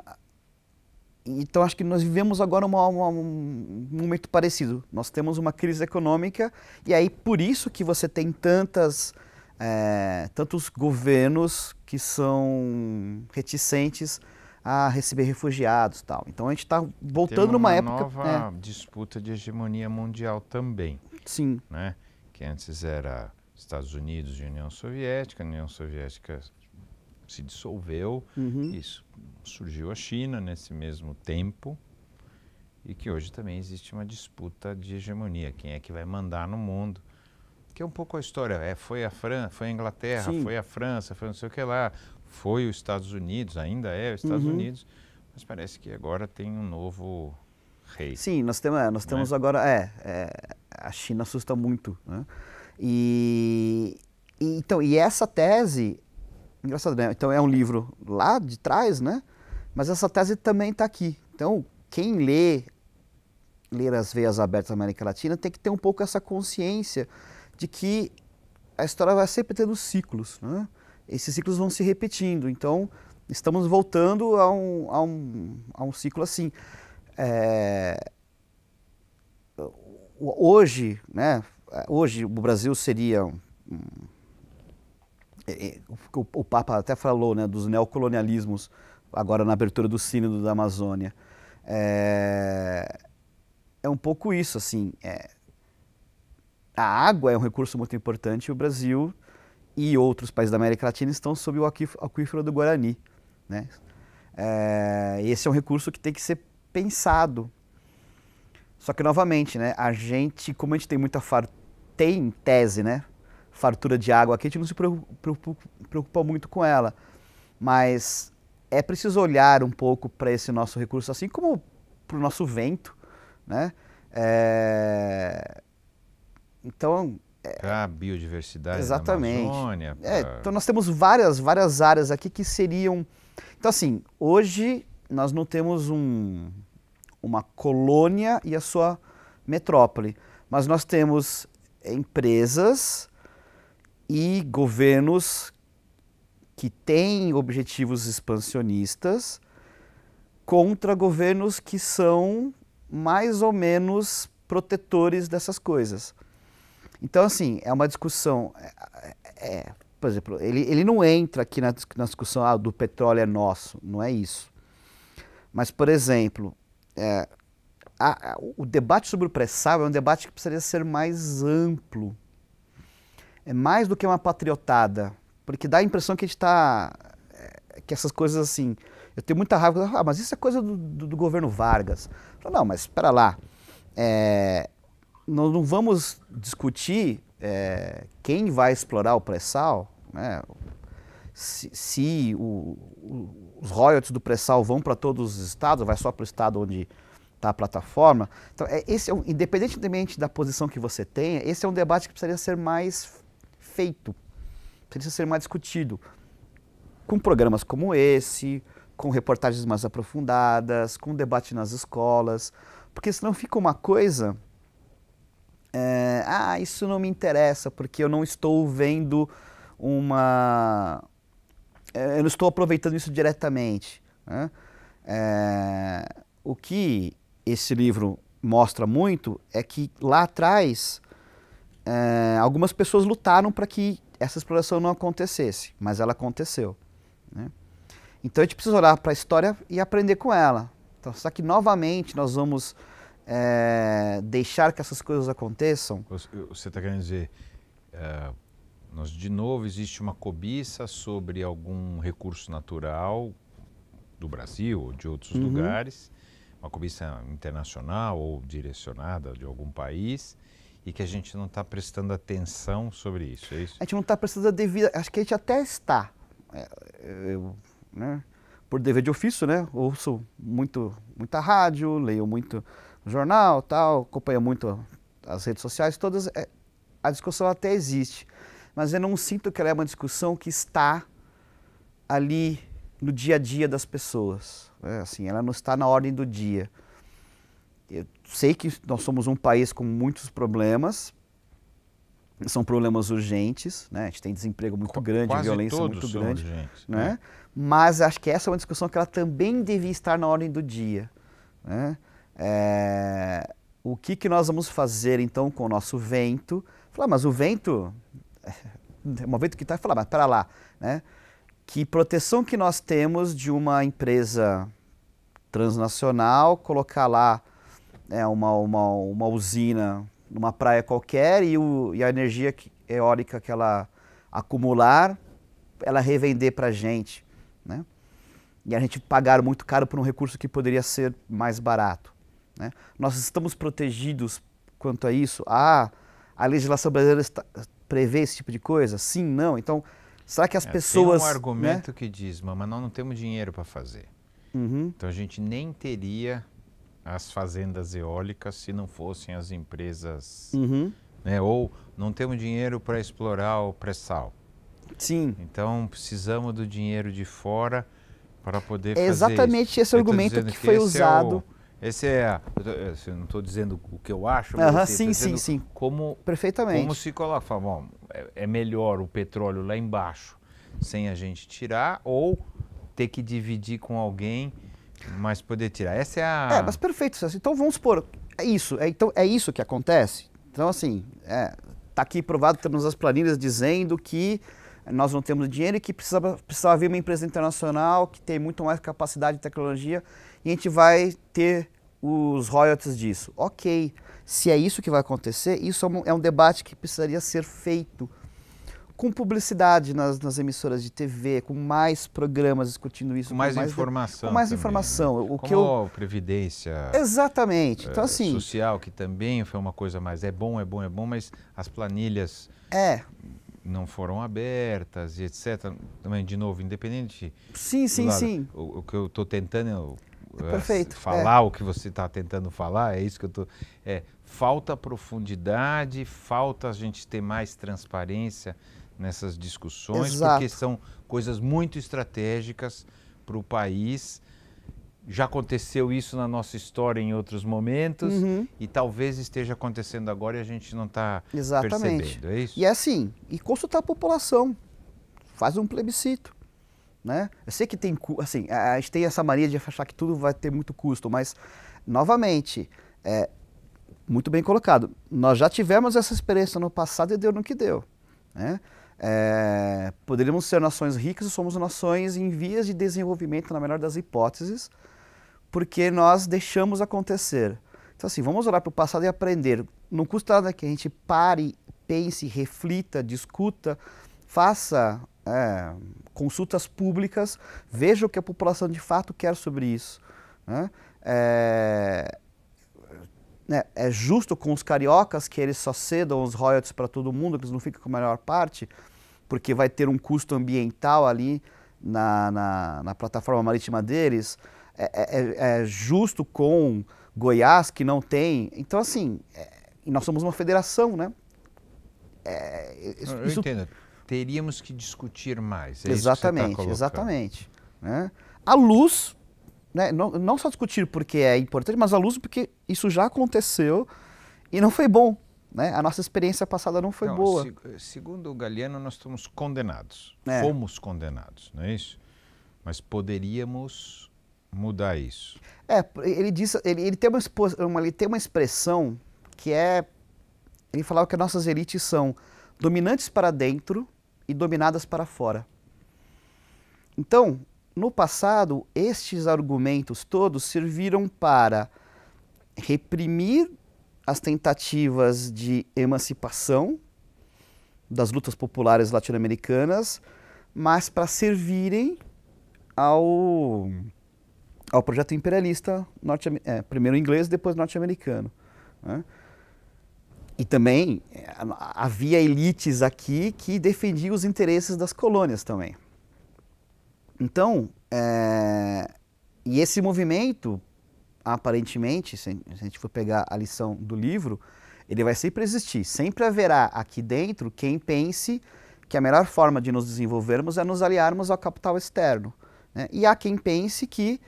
então acho que nós vivemos agora uma, uma, um momento parecido. Nós temos uma crise econômica e aí por isso que você tem tantas é, tantos governos que são reticentes a receber refugiados tal. Então a gente está voltando numa época. nova né? disputa de hegemonia mundial também. Sim. Né? Que antes era Estados Unidos e União Soviética, União Soviética se dissolveu. Uhum. Isso surgiu a China nesse mesmo tempo e que hoje também existe uma disputa de hegemonia, quem é que vai mandar no mundo? Que é um pouco a história, é, foi a França, foi a Inglaterra, Sim. foi a França, foi não sei o que lá, foi os Estados Unidos, ainda é os Estados uhum. Unidos, mas parece que agora tem um novo rei. Sim, nós temos, é, nós temos né? agora, é, é, a China assusta muito, né? E, então, e essa tese Engraçado, né? Então é um livro lá de trás, né? Mas essa tese também está aqui. Então, quem lê ler as veias abertas da América Latina tem que ter um pouco essa consciência de que a história vai sempre tendo ciclos, né? Esses ciclos vão se repetindo. Então, estamos voltando a um, a um, a um ciclo assim. É... Hoje, né? Hoje o Brasil seria um é, é, o, o Papa até falou né, dos neocolonialismos, agora na abertura do Sínodo da Amazônia. É, é um pouco isso, assim. É, a água é um recurso muito importante e o Brasil e outros países da América Latina estão sob o aquífero do Guarani. Né? É, esse é um recurso que tem que ser pensado. Só que, novamente, né, a gente, como a gente tem muita fartura, tem em tese, né, fartura de água aqui, a gente não se preocupa muito com ela. Mas é preciso olhar um pouco para esse nosso recurso, assim como para o nosso vento, né? É... Então... É... A biodiversidade exatamente. da Amazônia. É, pra... É, então nós temos várias, várias áreas aqui que seriam... Então assim, hoje nós não temos um, uma colônia e a sua metrópole, mas nós temos empresas e governos que têm objetivos expansionistas contra governos que são mais ou menos protetores dessas coisas. Então, assim, é uma discussão. É, é, é por exemplo, ele, ele não entra aqui na, na discussão ah, do petróleo é nosso, não é isso. Mas, por exemplo, é, a, a, o debate sobre o pré-sal é um debate que precisaria ser mais amplo é mais do que uma patriotada, porque dá a impressão que a gente está. É, que essas coisas assim. Eu tenho muita raiva, ah, mas isso é coisa do, do, do governo Vargas. Falo, não, mas espera lá. É, nós não vamos discutir é, quem vai explorar o pré-sal, né? se, se o, o, os royalties do pré-sal vão para todos os estados, vai só para o estado onde está a plataforma. Então, é, esse é um, independentemente da posição que você tenha, esse é um debate que precisaria ser mais feito, precisa ser mais discutido. Com programas como esse, com reportagens mais aprofundadas, com debate nas escolas, porque senão fica uma coisa. É, ah, isso não me interessa, porque eu não estou vendo uma. É, eu não estou aproveitando isso diretamente. Né? É, o que esse livro mostra muito é que lá atrás é, algumas pessoas lutaram para que essa exploração não acontecesse, mas ela aconteceu. Né? Então a gente precisa olhar para a história e aprender com ela. Então, será que novamente nós vamos é, deixar que essas coisas aconteçam? Você está querendo dizer, é, nós, de novo, existe uma cobiça sobre algum recurso natural do Brasil ou de outros uhum. lugares, uma cobiça internacional ou direcionada de algum país, e que a gente não está prestando atenção sobre isso, é isso? A gente não está prestando a devida. Acho que a gente até está. É, eu, né, por dever de ofício, né? Ouço muito, muita rádio, leio muito jornal, tal, acompanho muito as redes sociais, todas. É, a discussão até existe, mas eu não sinto que ela é uma discussão que está ali no dia a dia das pessoas. Né, assim, ela não está na ordem do dia. Eu sei que nós somos um país com muitos problemas, são problemas urgentes, né? A gente tem desemprego muito Qu grande, violência muito grande, urgentes, né? né? Mas acho que essa é uma discussão que ela também devia estar na ordem do dia, né? É... O que que nós vamos fazer então com o nosso vento? Falar, mas o vento, é, o vento que está, falar, mas para lá, né? Que proteção que nós temos de uma empresa transnacional colocar lá é, uma, uma, uma usina numa praia qualquer e, o, e a energia eólica que ela acumular, ela revender para a gente. Né? E a gente pagar muito caro por um recurso que poderia ser mais barato. Né? Nós estamos protegidos quanto a isso? Ah, a legislação brasileira está, prevê esse tipo de coisa? Sim, não. Então, será que as é, pessoas. Tem um argumento né? que diz, mas nós não temos dinheiro para fazer. Uhum. Então a gente nem teria as fazendas eólicas se não fossem as empresas. Uhum. Né? Ou não temos dinheiro para explorar o pré-sal. Sim. Então precisamos do dinheiro de fora para poder é fazer exatamente isso. esse Eu argumento que, que, foi esse usado. É o, esse é, eu não estou dizendo o que eu acho, mas uh -huh, sim, sim, sim. Como, Perfeitamente. como se coloca, fala, bom, é, é melhor o petróleo lá embaixo sem a gente tirar ou ter que dividir com alguém mas poder tirar. Essa é a. É, mas perfeito, Então vamos supor, é isso, é, então, é isso que acontece. Então, assim, é, tá aqui provado, temos as planilhas dizendo que nós não temos dinheiro e que precisa precisava vir uma empresa internacional que tem muito mais capacidade de tecnologia e a gente vai ter os royalties disso. Ok, se é isso que vai acontecer, isso é um, é um debate que precisaria ser feito com publicidade nas, nas, emissoras de TV, com mais programas discutindo isso. Com mais, com mais informação. De, com mais também, né? informação. O Como que eu... Previdência. Exatamente. Então, eh, assim. Social, que também foi uma coisa mais. É bom, é bom, é bom, mas as planilhas. É. Não foram abertas e etc. Também, de novo, independente. Sim, sim, lado, sim. O, o, que eu estou tentando. É perfeito. Falar é. o que você está tentando falar, é isso que eu estou. É, falta profundidade, falta a gente ter mais transparência nessas discussões, Exato. porque são coisas muito estratégicas para o país. Já aconteceu isso na nossa história em outros momentos uhum. e talvez esteja acontecendo agora e a gente não está percebendo, é isso? E é assim, e consultar a população, faz um plebiscito. Né? Eu sei que tem, assim, a gente tem essa mania de achar que tudo vai ter muito custo, mas, novamente, é, muito bem colocado, nós já tivemos essa experiência no passado e deu no que deu. Né? É, poderíamos ser nações ricas e somos nações em vias de desenvolvimento, na melhor das hipóteses, porque nós deixamos acontecer. Então, assim, vamos olhar para o passado e aprender. Não custa nada que a gente pare, pense, reflita, discuta, faça é, consultas públicas, veja o que a população de fato quer sobre isso. Né? É, né, é justo com os cariocas que eles só cedam os royalties para todo mundo, que eles não ficam com a maior parte, porque vai ter um custo ambiental ali na, na, na plataforma marítima deles. É, é, é, é justo com Goiás, que não tem. Então, assim, é, nós somos uma federação, né? É, isso, Eu entendo. Teríamos que discutir mais. É tá exatamente, tá exatamente. Né? A luz né, não, não só discutir porque é importante, mas à luz porque isso já aconteceu e não foi bom. Né? A nossa experiência passada não foi não, boa. Se, segundo o Galiano, nós estamos condenados. É. Fomos condenados, não é isso? Mas poderíamos mudar isso. É, ele diz, ele, ele, tem, uma, uma, ele tem uma expressão que é. Ele falava que as nossas elites são dominantes para dentro e dominadas para fora. Então, no passado, estes argumentos todos serviram para reprimir as tentativas de emancipação das lutas populares latino-americanas, mas para servirem ao, ao projeto imperialista, norte, é, primeiro inglês, depois norte-americano. Né? E também eh, havia elites aqui que defendiam os interesses das colônias também. Então, é, e esse movimento, aparentemente, se a gente for pegar a lição do livro, ele vai sempre existir. Sempre haverá aqui dentro quem pense que a melhor forma de nos desenvolvermos é nos aliarmos ao capital externo. Né? E há quem pense que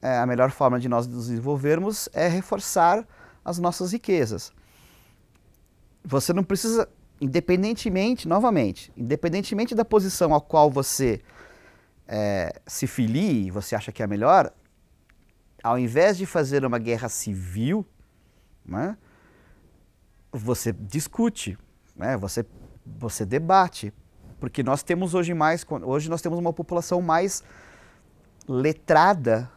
é, a melhor forma de nós nos desenvolvermos é reforçar as nossas riquezas. Você não precisa, independentemente, novamente, independentemente da posição a qual você é, se filie você acha que é melhor, ao invés de fazer uma guerra civil, né, você discute, né, você, você debate, porque nós temos hoje mais, hoje nós temos uma população mais letrada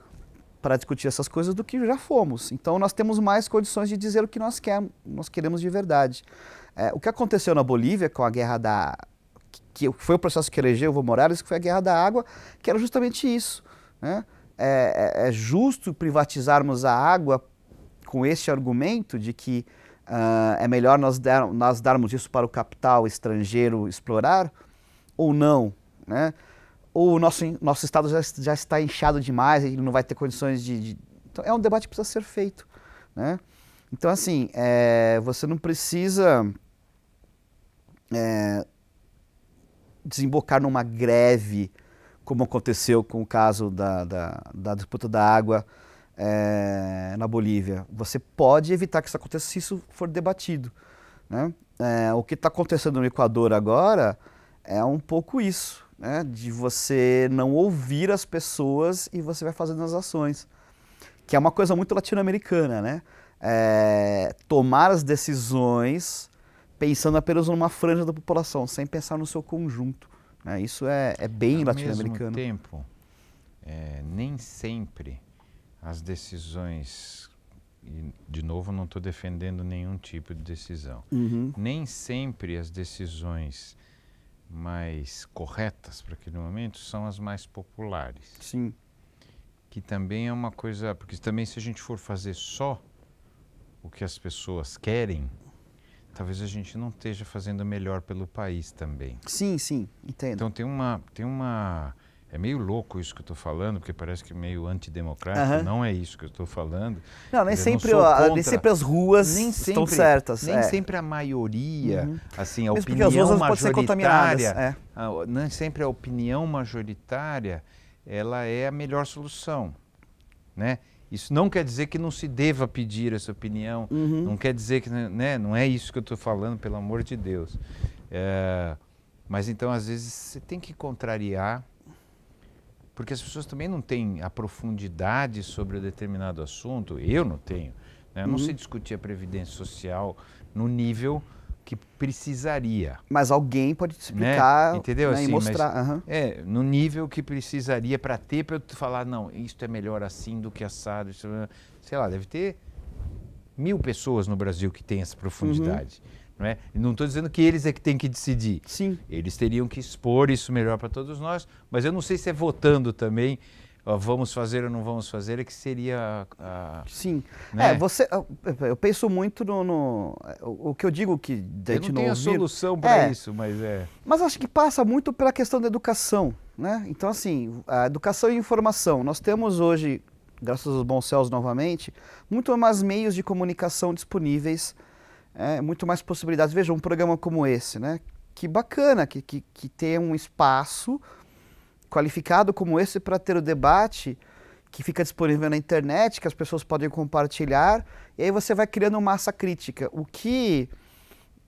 para discutir essas coisas do que já fomos. Então nós temos mais condições de dizer o que nós, queremos, nós queremos de verdade. É, o que aconteceu na Bolívia com a guerra da que foi o processo que elegeu Evo Morales, que foi a Guerra da Água, que era justamente isso. Né? É, é, é justo privatizarmos a água com este argumento de que uh, é melhor nós, dar, nós darmos isso para o capital estrangeiro explorar ou não? Né? Ou o nosso, nosso Estado já, já está inchado demais, ele não vai ter condições de, de... Então, é um debate que precisa ser feito. Né? Então, assim, é, você não precisa é, desembocar numa greve, como aconteceu com o caso da, da, da disputa da água é, na Bolívia. Você pode evitar que isso aconteça se isso for debatido. Né? É, o que está acontecendo no Equador agora é um pouco isso, né? de você não ouvir as pessoas e você vai fazendo as ações, que é uma coisa muito latino-americana, né? É, tomar as decisões pensando apenas numa franja da população, sem pensar no seu conjunto. Né? Isso é, é bem latino-americano. Ao mesmo tempo, é, nem sempre as decisões, e de novo não estou defendendo nenhum tipo de decisão, uhum. nem sempre as decisões mais corretas para aquele momento são as mais populares. Sim. Que também é uma coisa, porque também se a gente for fazer só o que as pessoas querem, talvez a gente não esteja fazendo melhor pelo país também. Sim, sim, entendo. Então tem uma, tem uma é meio louco isso que eu estou falando, porque parece que é meio antidemocrático. Uhum. Não é isso que eu estou falando. Não, nem, sempre, não a, nem sempre as ruas nem sempre, estão certas. Nem é. sempre a maioria, uhum. assim, a Mesmo opinião as ruas majoritária. É. A, nem sempre a opinião majoritária ela é a melhor solução. Né? Isso não quer dizer que não se deva pedir essa opinião, uhum. não quer dizer que. Né, não é isso que eu estou falando, pelo amor de Deus. É, mas então, às vezes, você tem que contrariar, porque as pessoas também não têm a profundidade sobre um determinado assunto, eu não tenho. Né? Não se uhum. discutir a previdência social no nível que precisaria. Mas alguém pode te né? explicar né? Entendeu? Né? Assim, e mostrar. Mas, uhum. É, no nível que precisaria para ter, para eu falar, não, isto é melhor assim do que assado. Isso, é sei lá, deve ter mil pessoas no Brasil que tem essa profundidade. Uhum. Não é? estou dizendo que eles é que têm que decidir. Sim. Eles teriam que expor isso melhor para todos nós, mas eu não sei se é votando também vamos fazer ou não vamos fazer, é que seria. A, Sim. Né? É, você. Eu penso muito no. no é, o que eu digo que. eu não tem a solução para é, isso, mas é. Mas acho que passa muito pela questão da educação. Né? Então, assim, a educação e informação. Nós temos hoje, graças aos bons céus novamente, muito mais meios de comunicação disponíveis, é, muito mais possibilidades. Veja, um programa como esse, né? Que bacana que, que, que tem um espaço qualificado como esse para ter o debate que fica disponível na internet, que as pessoas podem compartilhar, e aí você vai criando massa crítica. O que.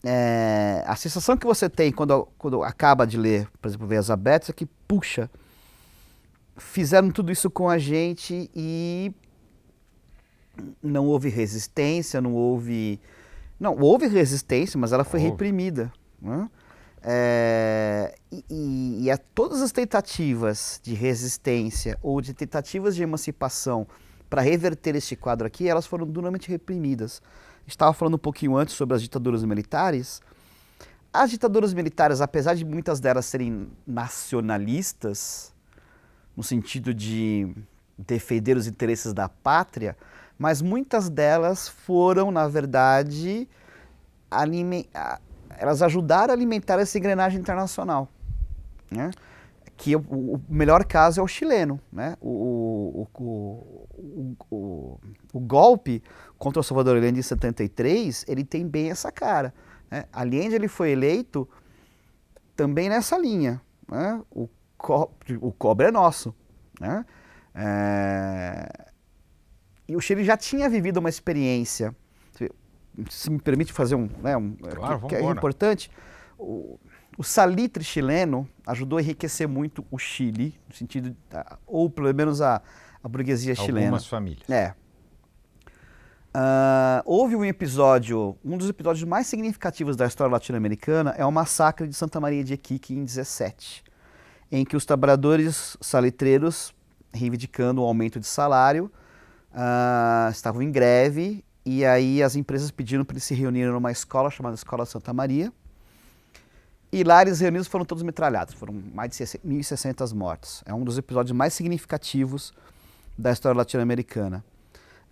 É, a sensação que você tem quando, quando acaba de ler, por exemplo, Veias Abertas, é que, puxa, fizeram tudo isso com a gente e não houve resistência, não houve. Não, houve resistência, mas ela foi oh. reprimida. Né? É, e, e, a todas as tentativas de resistência ou de tentativas de emancipação para reverter este quadro aqui, elas foram duramente reprimidas. Estava falando um pouquinho antes sobre as ditaduras militares. As ditaduras militares, apesar de muitas delas serem nacionalistas, no sentido de defender os interesses da pátria, mas muitas delas foram, na verdade, anime, elas ajudaram a alimentar essa engrenagem internacional. Né? Que o, o, melhor caso é o chileno. Né? O, o, o golpe contra o Salvador Allende em 73, ele tem bem essa cara. Né? Allende ele foi eleito também nessa linha. Né? O, co o cobre é nosso. Né? É... E o Chile já tinha vivido uma experiência se me permite fazer um, né, um é, claro, que, que, é importante, o, o, salitre chileno ajudou a enriquecer muito o Chile, no sentido, ou pelo menos a, a burguesia Algumas chilena. Algumas famílias. É. Uh, houve um episódio, um dos episódios mais significativos da história latino-americana é o massacre de Santa Maria de Iquique em 17, em que os trabalhadores salitreiros, reivindicando o aumento de salário, uh, estavam em greve e aí as empresas pediram para eles se reunirem numa escola chamada Escola Santa Maria. E lá eles reunidos foram todos metralhados, foram mais de 1.600 mortes. É um dos episódios mais significativos da história latino-americana.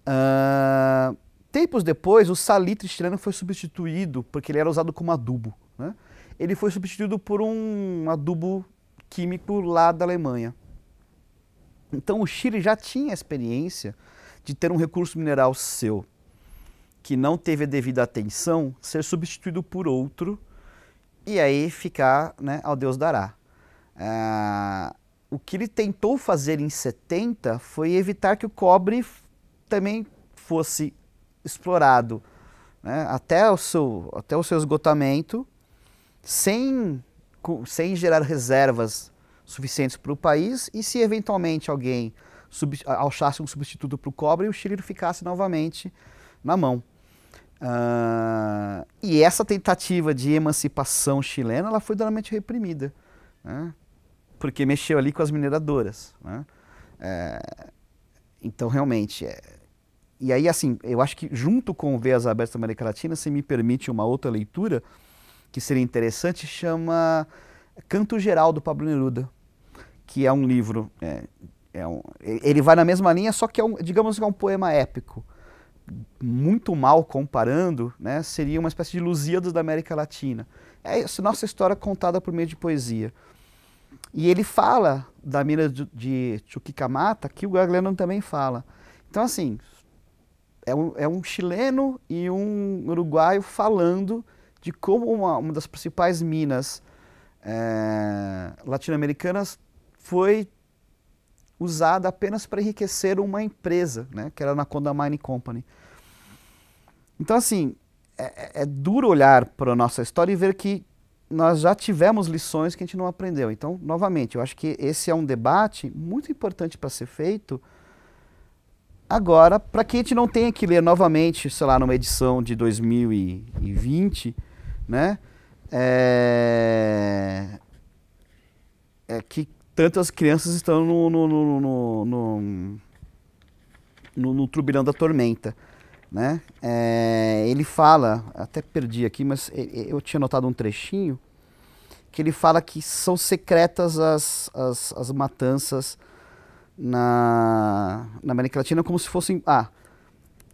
Uh, tempos depois, o salitre chileno foi substituído, porque ele era usado como adubo. Né? Ele foi substituído por um adubo químico lá da Alemanha. Então o Chile já tinha a experiência de ter um recurso mineral seu que não teve a devida atenção ser substituído por outro e aí ficar né, ao Deus dará. Ah, o que ele tentou fazer em 70 foi evitar que o cobre também fosse explorado né, até, o seu, até o seu esgotamento, sem, sem gerar reservas suficientes para o país e se eventualmente alguém sub, achasse um substituto para o cobre, o xiliro ficasse novamente na mão. Uh, e essa tentativa de emancipação chilena ela foi duramente reprimida, né? porque mexeu ali com as mineradoras. Né? É, então, realmente. É, e aí, assim, eu acho que junto com o Veias Abertas da América Latina, se me permite uma outra leitura que seria interessante, chama Canto Geral do Pablo Neruda, que é um livro. É, é um, ele vai na mesma linha, só que é um, digamos que é um poema épico muito mal comparando, né, seria uma espécie de Lusíadas da América Latina. É nossa história contada por meio de poesia. E ele fala da mina de, Chuquicamata, que o Gaglennon também fala. Então, assim, é um, é um, chileno e um uruguaio falando de como uma, uma das principais minas é, latino-americanas foi usada apenas para enriquecer uma empresa, né, que era a Anaconda Mining Company. Então, assim, é, é, é duro olhar para a nossa história e ver que nós já tivemos lições que a gente não aprendeu. Então, novamente, eu acho que esse é um debate muito importante para ser feito agora, para que a gente não tenha que ler novamente, sei lá, numa edição de 2020, né? É... É que tanto as crianças estão no, no, no, no, no, no turbilhão da tormenta. Né? É, ele fala, até perdi aqui, mas eu tinha notado um trechinho, que ele fala que são secretas as, as, as matanças na, na América Latina como se fossem... Ah,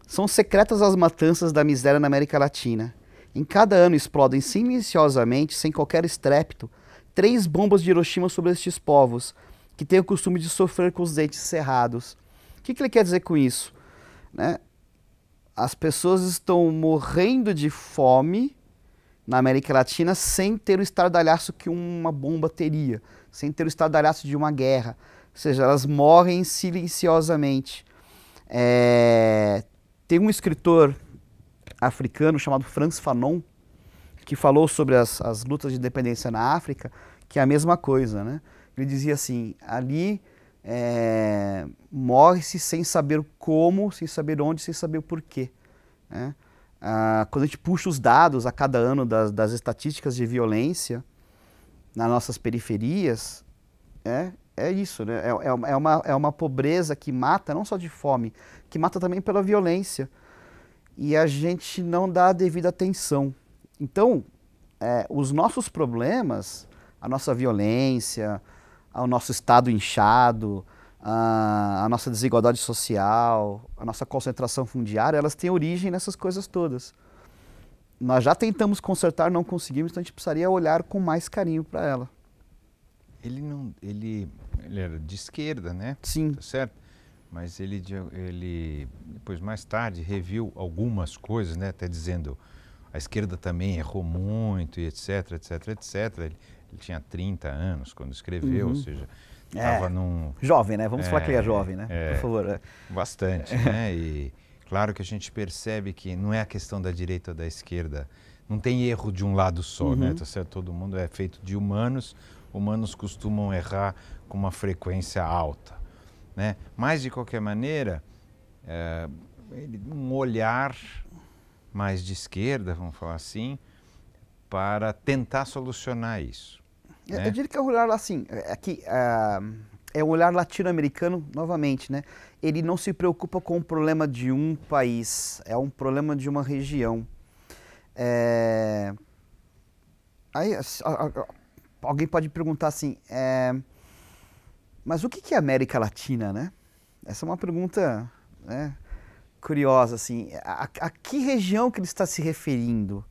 são secretas as matanças da miséria na América Latina. Em cada ano explodem silenciosamente, sem qualquer estrépito, três bombas de Hiroshima sobre estes povos, que têm o costume de sofrer com os dentes cerrados. O que, que ele quer dizer com isso? Né? As pessoas estão morrendo de fome na América Latina sem ter o estardalhaço que uma bomba teria, sem ter o estardalhaço de uma guerra. Ou seja, elas morrem silenciosamente. É... Tem um escritor africano chamado Franz Fanon que falou sobre as, as lutas de independência na África, que é a mesma coisa, né? Ele dizia assim, ali é, morre-se sem saber como, sem saber onde, sem saber o porquê. Né? Ah, quando a gente puxa os dados a cada ano das, das estatísticas de violência nas nossas periferias, é, é isso, né? É, é, é uma, é uma pobreza que mata, não só de fome, que mata também pela violência. E a gente não dá a devida atenção. Então, é, os nossos problemas, a nossa violência, o nosso estado inchado, a, a, nossa desigualdade social, a nossa concentração fundiária, elas têm origem nessas coisas todas. Nós já tentamos consertar, não conseguimos, então a gente precisaria olhar com mais carinho para ela. Ele não, ele, ele era de esquerda, né? Sim. Tá certo. Mas ele, ele depois mais tarde reviu algumas coisas, né? Até dizendo a esquerda também errou muito, e etc, etc, etc. Ele, ele tinha 30 anos quando escreveu, uhum. ou seja, estava é, num. Jovem, né? Vamos é, falar que ele é, é jovem, né? É, Por favor. É. Bastante, né? E claro que a gente percebe que não é a questão da direita ou da esquerda. Não tem erro de um lado só, né? uhum. né? Tá certo? Todo mundo é feito de humanos. Humanos costumam errar com uma frequência alta. Né? Mas, de qualquer maneira, eh, um olhar mais de esquerda, vamos falar assim, para tentar solucionar isso. Né? Eu diria que é um olhar assim, aqui, uh, é, é um ah, é olhar latino-americano, novamente, né? Ele não se preocupa com o problema de um país, é um problema de uma região. É... Aí, alguém pode perguntar assim, é... mas o que é América Latina, né? Essa é uma pergunta, né? curiosa, assim, a, a que região que ele está se referindo?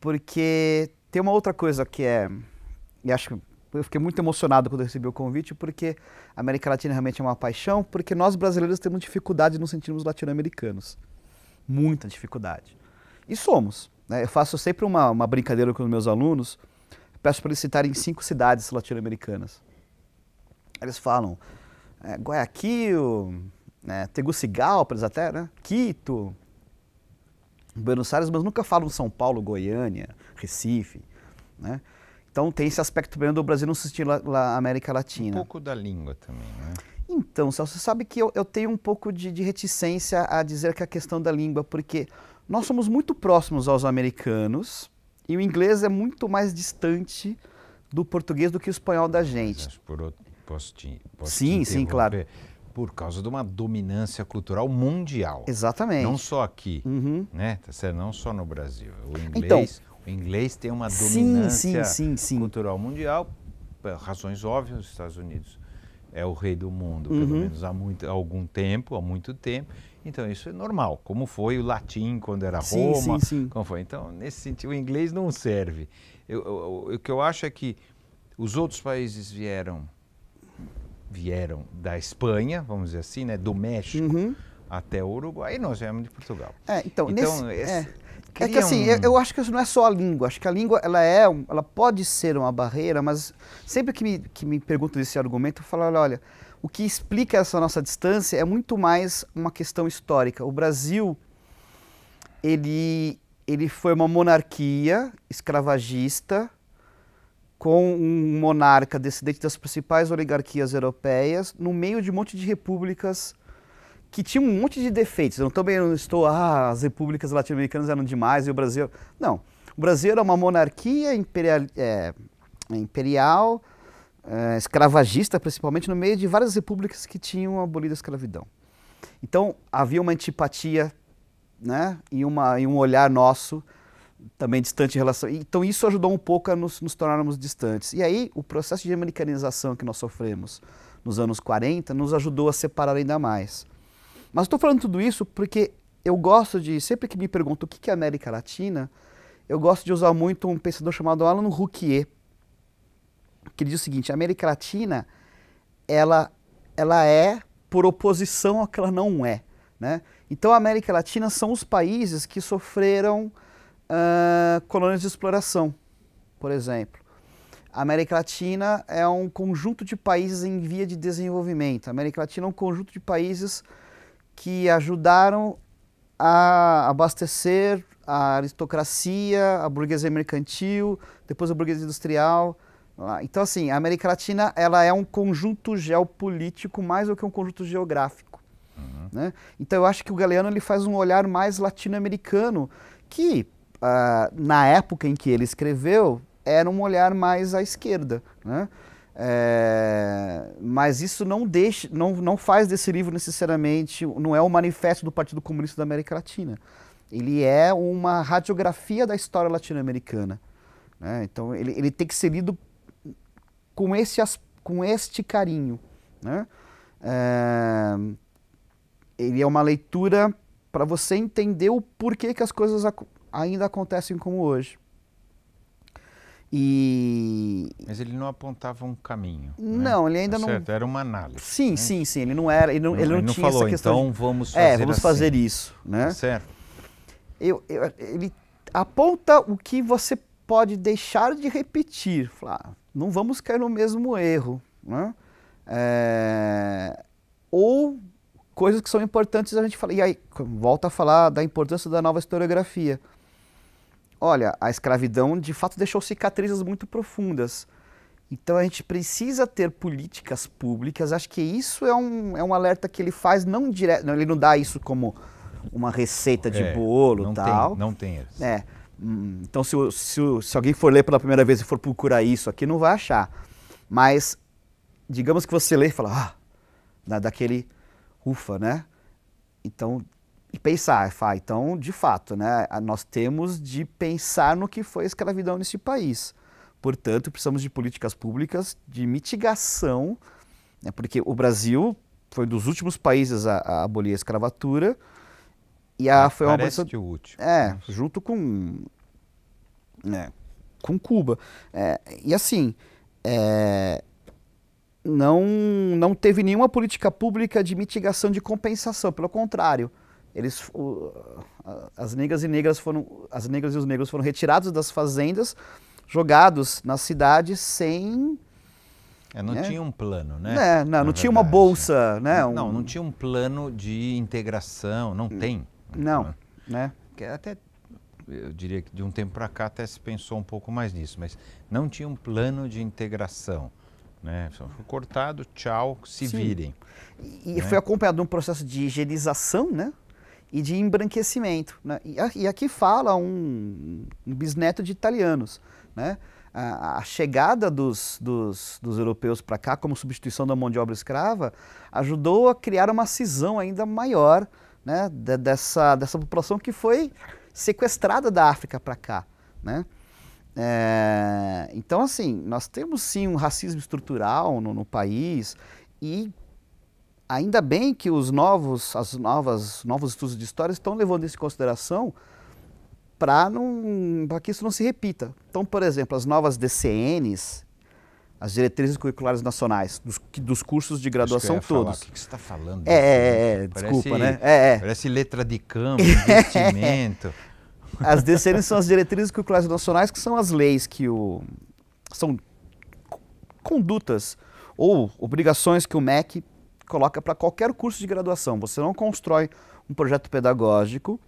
Porque tem uma outra coisa que é, e acho que eu fiquei muito emocionado quando recebi o convite, porque a América Latina realmente é uma paixão, porque nós brasileiros temos dificuldade de nos sentirmos latino-americanos. Muita dificuldade. E somos. Né? Eu faço sempre uma, uma brincadeira com os meus alunos, peço para eles citarem cinco cidades latino-americanas. Eles falam é, Guayaquil, né, Tegucigalpa, até, né, Quito, Buenos Aires, mas nunca falam São Paulo, Goiânia, Recife, né? Então tem esse aspecto mesmo do Brasil não se lá, lá América Latina. Um pouco da língua também, né? Então, Celso, você sabe que eu, eu tenho um pouco de, de, reticência a dizer que a questão da língua, porque nós somos muito próximos aos americanos e o inglês é muito mais distante do português do que o espanhol da gente. Mas por outro, posso te, posso sim, te sim, claro por causa de uma dominância cultural mundial. Exatamente. Não só aqui, uhum. né? Tá certo? Não só no Brasil. O inglês, então, o inglês tem uma dominância sim, sim, sim, cultural mundial, razões óbvias, os Estados Unidos é o rei do mundo, pelo uhum. menos há, muito, há algum tempo, há muito tempo. Então isso é normal, como foi o latim quando era Roma, sim, sim, como foi. Então nesse sentido o inglês não serve. Eu, eu, eu, o que eu acho é que os outros países vieram vieram da Espanha, vamos dizer assim, né, do México uhum. até o Uruguai, e nós viemos de Portugal. É, então, então nesse, esse, é, é que assim, um... eu, eu, acho que isso não é só a língua, acho que a língua ela é, ela pode ser uma barreira, mas sempre que me, que me perguntam esse argumento, eu falo, olha, o que explica essa nossa distância é muito mais uma questão histórica. O Brasil, ele, ele foi uma monarquia escravagista, com um monarca descendente das principais oligarquias europeias, no meio de um monte de repúblicas que tinham um monte de defeitos. Eu também não estou, ah, as repúblicas latino-americanas eram demais e o Brasil. Não. O Brasil era uma monarquia imperial, é, imperial é, escravagista, principalmente, no meio de várias repúblicas que tinham abolido a escravidão. Então havia uma antipatia né, e, uma, e um olhar nosso também distante em relação. Então isso ajudou um pouco a nos, nos tornarmos distantes. E aí o processo de americanização que nós sofremos nos anos 40 nos ajudou a separar ainda mais. Mas estou falando tudo isso porque eu gosto de, sempre que me pergunto o que é América Latina, eu gosto de usar muito um pensador chamado Alan Rouquier, que diz o seguinte: a América Latina ela, ela é por oposição ao que ela não é. Né? Então a América Latina são os países que sofreram uh, colônias de exploração, por exemplo. A América Latina é um conjunto de países em via de desenvolvimento. A América Latina é um conjunto de países que ajudaram a abastecer a aristocracia, a burguesia mercantil, depois a burguesia industrial. Então, assim, a América Latina ela é um conjunto geopolítico mais do que um conjunto geográfico. Uhum. Né? Então, eu acho que o Galeano ele faz um olhar mais latino-americano que uh, na época em que ele escreveu, era um olhar mais à esquerda. Né? É, mas isso não, deixa, não, não faz desse livro necessariamente, não é o manifesto do Partido Comunista da América Latina. Ele é uma radiografia da história latino-americana. Né? Então ele, ele tem que ser lido com, esse, com este carinho. Né? É, ele é uma leitura para você entender o porquê que as coisas ainda acontecem como hoje. E... Mas ele não apontava um caminho. Né? Não, né? ele ainda tá não. Certo? Era uma análise. Sim, né? sim, sim. Ele não era. Ele não, ele não, ele não tinha falou, essa questão. Então é, vamos fazer. É, vamos assim. fazer isso, né? certo. Eu, eu, ele aponta o que você pode deixar de repetir. Falar, ah, não vamos cair no mesmo erro, né? É... Ou coisas que são importantes a gente fala. E aí volta a falar da importância da nova historiografia olha, a escravidão de fato deixou cicatrizes muito profundas. Então a gente precisa ter políticas públicas. Acho que isso é um, é um alerta que ele faz, não direto. Não, ele não dá isso como uma receita de é, bolo não tal. Tem, não tem isso. É. Hum, então, se, se, se alguém for ler pela primeira vez e for procurar isso aqui, não vai achar. Mas, digamos que você lê e fala, ah, daquele ufa, né? Então, e pensar, Fá, ah, então, de fato, né, nós temos de pensar no que foi a escravidão nesse país. Portanto, precisamos de políticas públicas de mitigação, né, porque o Brasil foi um dos últimos países a, a abolir a escravatura e a, foi uma abolição, o último. É, junto com né, com Cuba. É, e assim, é, não não teve nenhuma política pública de mitigação de compensação, pelo contrário eles, o, as negras e negras foram, as negras e os negros foram retirados das fazendas, jogados na cidade sem é, não né? tinha um plano, né? É, não, não tinha uma bolsa, né? Um... Não, não tinha um plano de integração, não hum, tem. Não, né? que Até, eu diria que de um tempo para cá até se pensou um pouco mais nisso, mas não tinha um plano de integração, né? Foi cortado, tchau, se Sim. virem. E né? foi acompanhado de um processo de higienização, né? e de embranquecimento. Né? E, e, aqui fala um, um bisneto de italianos. Né? A, a, chegada dos, dos, dos europeus para cá como substituição da mão de obra escrava ajudou a criar uma cisão ainda maior né? De, dessa, dessa população que foi sequestrada da África para cá. Né? É, então, assim, nós temos sim um racismo estrutural no, no país e ainda bem que os novos, as novas, novos estudos de história estão levando isso em consideração para que isso não se repita. Então, por exemplo, as novas DCNs, as diretrizes curriculares nacionais, dos, dos cursos de graduação eu todos. Falar, o que, que você está falando? É, né? é, é desculpa, parece, né? É, é. Parece letra de campo, investimento. as DCNs são as diretrizes curriculares nacionais, que são as leis que o. são condutas ou obrigações que o MEC coloca para qualquer curso de graduação. Você não constrói um projeto pedagógico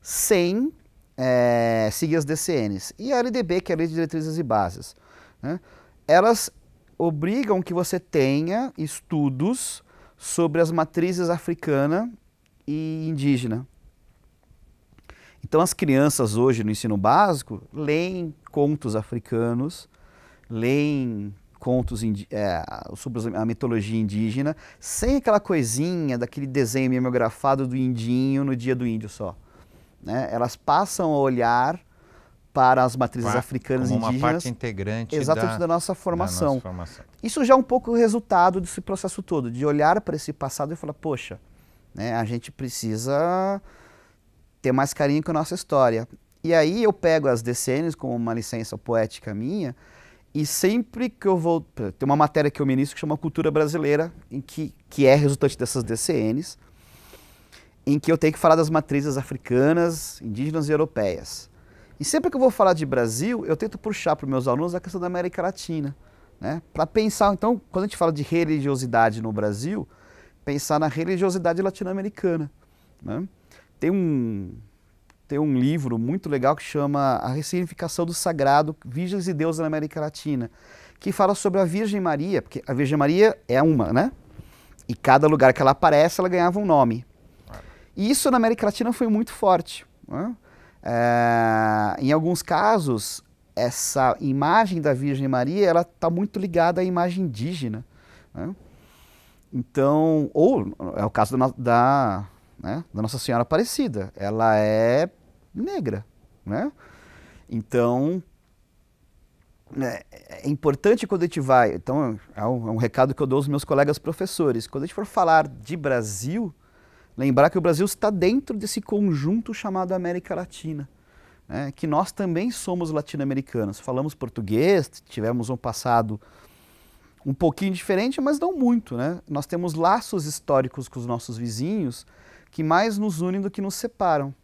sem é, seguir as DCNs. E a LDB, que é a Lei de Diretrizes e Bases. Né? Elas obrigam que você tenha estudos sobre as matrizes africana e indígena. Então, as crianças hoje no ensino básico leem contos africanos, leem contos é, sobre a mitologia indígena, sem aquela coisinha daquele desenho mimeografado do indinho no dia do índio só. Né? Elas passam a olhar para as matrizes Qua, africanas como indígenas. uma parte integrante exatamente da, da, nossa formação. da nossa formação. Isso já é um pouco o resultado desse processo todo, de olhar para esse passado e falar, poxa, né, a gente precisa ter mais carinho com a nossa história. E aí eu pego as decênios como uma licença poética minha e sempre que eu vou. Tem uma matéria que eu ministro que chama Cultura Brasileira, em que, que é resultante dessas DCNs, em que eu tenho que falar das matrizes africanas, indígenas e europeias. E sempre que eu vou falar de Brasil, eu tento puxar para os meus alunos a questão da América Latina. Né? Para pensar, então, quando a gente fala de religiosidade no Brasil, pensar na religiosidade latino-americana. Né? Tem um, tem um livro muito legal que chama A Ressignificação do Sagrado, Virgens e Deuses na América Latina, que fala sobre a Virgem Maria, porque a Virgem Maria é uma, né? E cada lugar que ela aparece, ela ganhava um nome. E isso na América Latina foi muito forte. Né? É, em alguns casos, essa imagem da Virgem Maria ela está muito ligada à imagem indígena. Né? Então, ou é o caso da, da, né, da Nossa Senhora Aparecida, ela é negra, né? Então, né, é importante quando a gente vai, então é um, é um, recado que eu dou aos meus colegas professores, quando a gente for falar de Brasil, lembrar que o Brasil está dentro desse conjunto chamado América Latina, né? que nós também somos latino-americanos, falamos português, tivemos um passado um pouquinho diferente, mas não muito, né? Nós temos laços históricos com os nossos vizinhos que mais nos unem do que nos separam.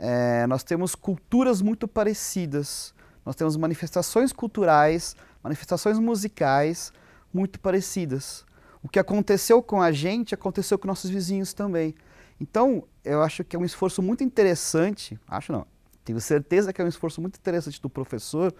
É, nós temos culturas muito parecidas, nós temos manifestações culturais, manifestações musicais muito parecidas. O que aconteceu com a gente aconteceu com nossos vizinhos também. Então, eu acho que é um esforço muito interessante, acho não, tenho certeza que é um esforço muito interessante do professor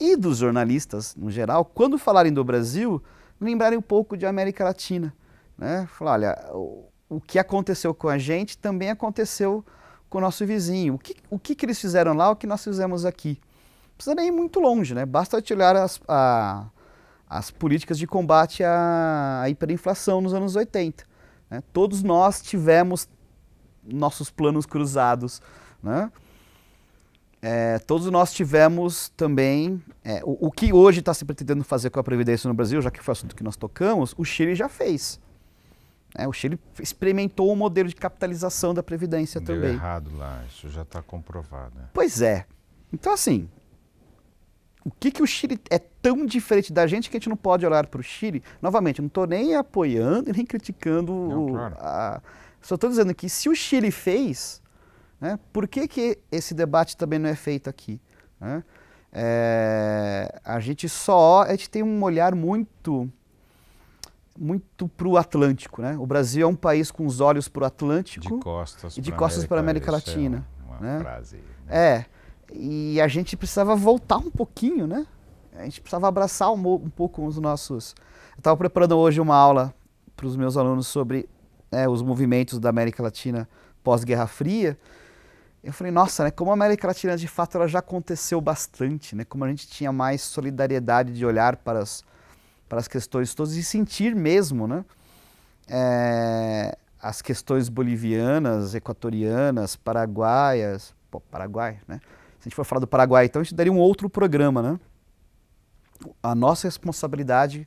e dos jornalistas no geral, quando falarem do Brasil, lembrarem um pouco de América Latina. Né? Falar, olha, o, o que aconteceu com a gente também aconteceu com o nosso vizinho. O que, o que, que eles fizeram lá, o que nós fizemos aqui? Não precisa nem ir muito longe, né? Basta olhar as, a, as políticas de combate à, à hiperinflação nos anos 80. Né? Todos nós tivemos nossos planos cruzados, né? É, todos nós tivemos também é, o, o que hoje está se pretendendo fazer com a Previdência no Brasil, já que foi o assunto que nós tocamos, o Chile já fez. É, o Chile experimentou um modelo de capitalização da Previdência Deu também. errado lá, isso já está comprovado. Né? Pois é. Então, assim, o que, que o Chile é tão diferente da gente que a gente não pode olhar para o Chile? Novamente, não estou nem apoiando nem criticando. Não, o, claro. a... Só estou dizendo que se o Chile fez, né, por que, que esse debate também não é feito aqui? Né? É, a gente só. A gente tem um olhar muito muito para o Atlântico, né? O Brasil é um país com os olhos para o Atlântico de costas e de costas para a América Latina. É uma, né? frase. Né? É. E a gente precisava voltar um pouquinho, né? A gente precisava abraçar um, um pouco os nossos. Eu estava preparando hoje uma aula para os meus alunos sobre né, os movimentos da América Latina pós-Guerra Fria. Eu falei, nossa, né, como a América Latina de fato ela já aconteceu bastante, né? Como a gente tinha mais solidariedade de olhar para as para as questões todas e sentir mesmo né, é, as questões bolivianas, equatorianas, paraguaias. Pô, Paraguai, né? Se a gente for falar do Paraguai, então a gente daria um outro programa, né? A nossa responsabilidade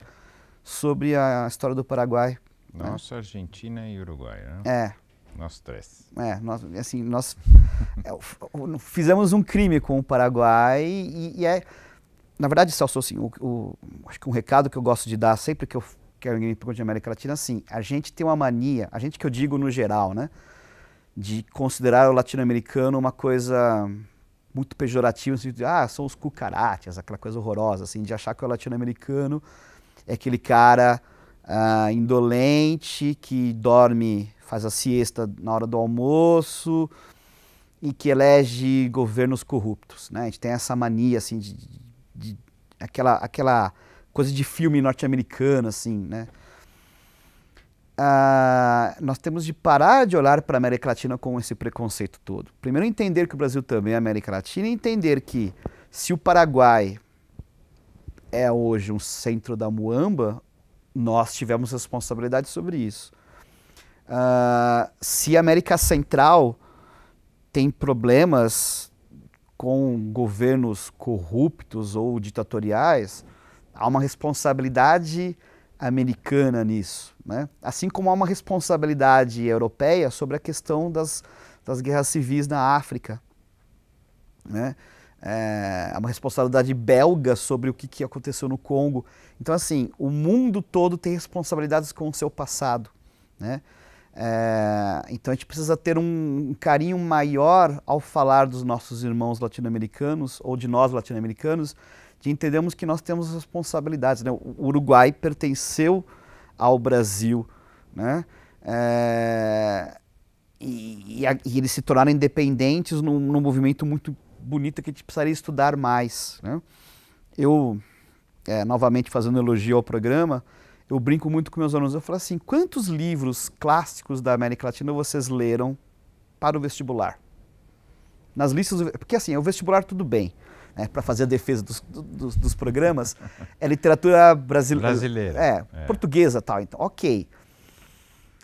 sobre a história do Paraguai. Né? Nossa, né? Argentina e Uruguai, né? É. Nós três. É, nós, assim, nós é, fizemos um crime com o Paraguai e, e é na verdade, Celso, assim, o, o, acho que um recado que eu gosto de dar sempre que eu quero alguém me pergunta de América Latina, assim, a gente tem uma mania, a gente que eu digo no geral, né, de considerar o latino-americano uma coisa muito pejorativa, assim, de, ah, são os cucarátias aquela coisa horrorosa, assim, de achar que o latino-americano é aquele cara ah, indolente que dorme, faz a siesta na hora do almoço e que elege governos corruptos, né? A gente tem essa mania, assim, de de aquela, aquela coisa de filme norte-americano, assim, né? Ah, nós temos de parar de olhar para a América Latina com esse preconceito todo. Primeiro, entender que o Brasil também é América Latina e entender que se o Paraguai é hoje um centro da muamba, nós tivemos responsabilidade sobre isso. Ah, se a América Central tem problemas com governos corruptos ou ditatoriais, há uma responsabilidade americana nisso, né? assim como há uma responsabilidade europeia sobre a questão das, das guerras civis na África. Né? É, uma responsabilidade belga sobre o que, que aconteceu no Congo. Então, assim, o mundo todo tem responsabilidades com o seu passado. Né? É, então a gente precisa ter um carinho maior ao falar dos nossos irmãos latino-americanos ou de nós latino-americanos, de entendermos que nós temos responsabilidades. Né? O Uruguai pertenceu ao Brasil, né? É, e, e, e, eles se tornaram independentes num, num, movimento muito bonito que a gente precisaria estudar mais. Né? Eu, é, novamente fazendo elogio ao programa, eu brinco muito com meus alunos, eu falo assim, quantos livros clássicos da América Latina vocês leram para o vestibular? Nas listas, porque assim, o vestibular tudo bem, né, para fazer a defesa dos, dos, dos programas, é literatura brasile... brasileira, é, é, portuguesa tal, então, ok.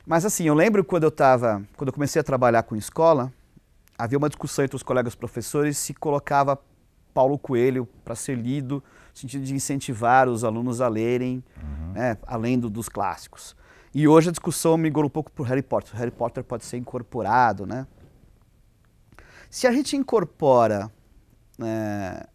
Mas assim, eu lembro quando eu estava, quando eu comecei a trabalhar com escola, havia uma discussão entre os colegas professores se colocava Paulo Coelho para ser lido sentido de incentivar os alunos a lerem, uhum. né, além do, dos clássicos. E hoje a discussão migrou um pouco para Harry Potter. O Harry Potter pode ser incorporado, né? Se a gente incorpora é,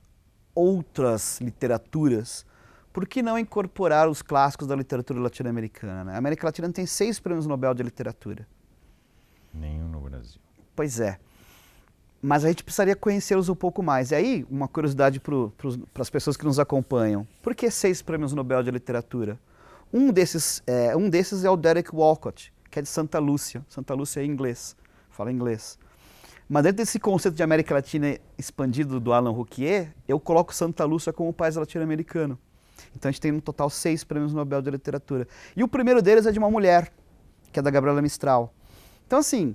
outras literaturas, por que não incorporar os clássicos da literatura latino-americana? Né? A América Latina tem seis prêmios Nobel de literatura. Nenhum no Brasil. Pois é mas a gente precisaria conhecê-los um pouco mais. E aí, uma curiosidade para as pessoas que nos acompanham: por que seis prêmios Nobel de Literatura? Um desses é, um desses é o Derek Walcott, que é de Santa Lúcia. Santa Lúcia é inglês, fala inglês. Mas dentro desse conceito de América Latina expandido do Alan Rouquier, eu coloco Santa Lúcia como o país latino-americano. Então a gente tem no total seis prêmios Nobel de Literatura. E o primeiro deles é de uma mulher, que é da Gabriela Mistral. Então, assim,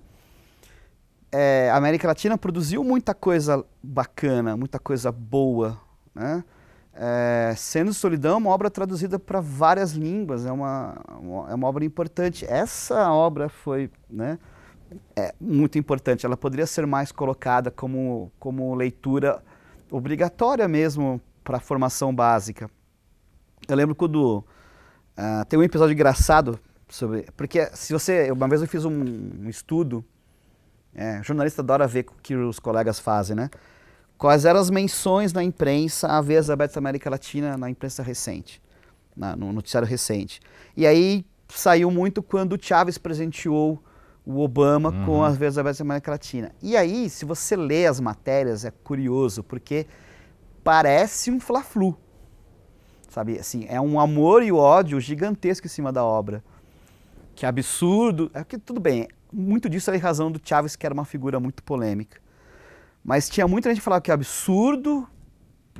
é, a América Latina produziu muita coisa bacana, muita coisa boa. Né? É, Sendo Solidão é uma obra traduzida para várias línguas, é uma, é uma obra importante. Essa obra foi né, é, muito importante, ela poderia ser mais colocada como, como leitura obrigatória mesmo para a formação básica. Eu lembro quando uh, tem um episódio engraçado sobre. Porque se você. Uma vez eu fiz um, um estudo é, jornalista adora ver o que os colegas fazem, né? Quais eram as menções na imprensa a vezes abertas da América Latina na imprensa recente, na, no noticiário recente. E aí saiu muito quando o Chávez presenteou o Obama uhum. com as vezes abertas da América Latina. E aí, se você lê as matérias, é curioso, porque parece um fla-flu. Sabe, assim, é um amor e ódio gigantesco em cima da obra. Que absurdo. É que tudo bem, muito disso é em razão do Chaves que era uma figura muito polêmica. Mas tinha muita gente que falava que é absurdo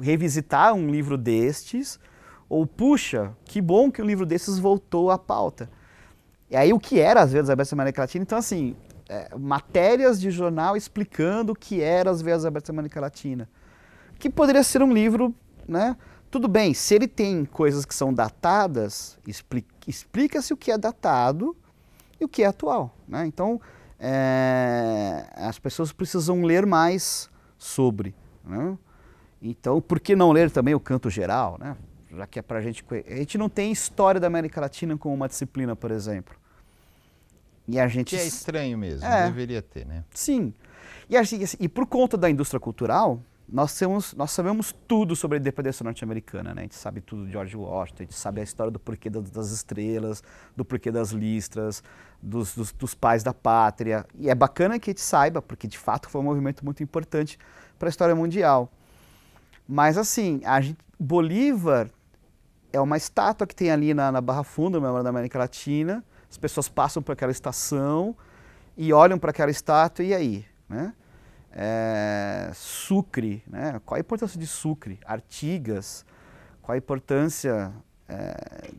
revisitar um livro destes, ou puxa, que bom que um livro desses voltou à pauta. E aí o que era, às vezes, a da América Latina, então assim, é, matérias de jornal explicando o que era as vezes a da América Latina. Que poderia ser um livro, né? Tudo bem, se ele tem coisas que são datadas, explica-se o que é datado, e o que é atual. Né? Então, é, as pessoas precisam ler mais sobre. Né? Então, por que não ler também o canto geral? Né? Já que é para a gente. A gente não tem história da América Latina como uma disciplina, por exemplo. E a gente. Que é estranho mesmo, é. deveria ter, né? Sim. E, e por conta da indústria cultural, nós, temos, nós sabemos tudo sobre a independência norte-americana, né? A gente sabe tudo de George Washington, a gente sabe a história do porquê das estrelas, do porquê das listras, dos, dos, dos pais da pátria. E é bacana que a gente saiba, porque de fato foi um movimento muito importante para a história mundial. Mas assim, a gente, Bolívar é uma estátua que tem ali na, na Barra Funda, no da América Latina. As pessoas passam por aquela estação e olham para aquela estátua e aí, né? é, Sucre, né? qual a importância de Sucre, Artigas, qual a importância. É,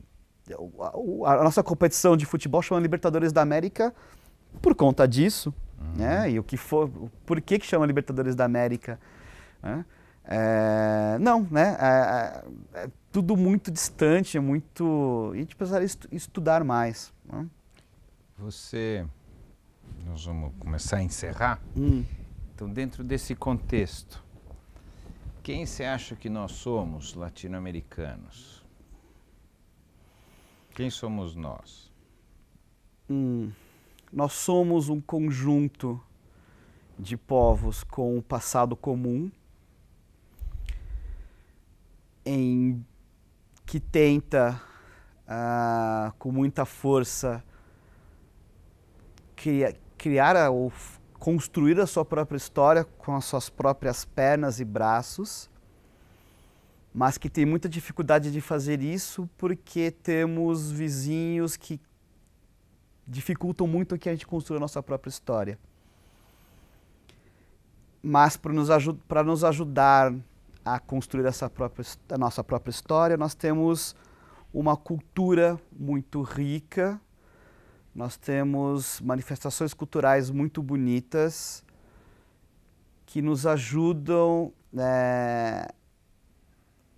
a, a, nossa competição de futebol chama Libertadores da América por conta disso, uhum. né? E o que for, por que que chama Libertadores da América? Né? É, não, né? É, é, é tudo muito distante, é muito. E a gente precisaria estu estudar mais. Né? Você. Nós vamos começar a encerrar. Hum. Então, dentro desse contexto, quem você acha que nós somos latino-americanos? Quem somos nós? Hum, nós somos um conjunto de povos com um passado comum, em que tenta uh, com muita força criar, criar ou construir a sua própria história com as suas próprias pernas e braços, mas que tem muita dificuldade de fazer isso porque temos vizinhos que dificultam muito que a gente construa a nossa própria história. Mas para nos, nos, ajudar a construir essa própria, a nossa própria história, nós temos uma cultura muito rica nós temos manifestações culturais muito bonitas que nos ajudam é,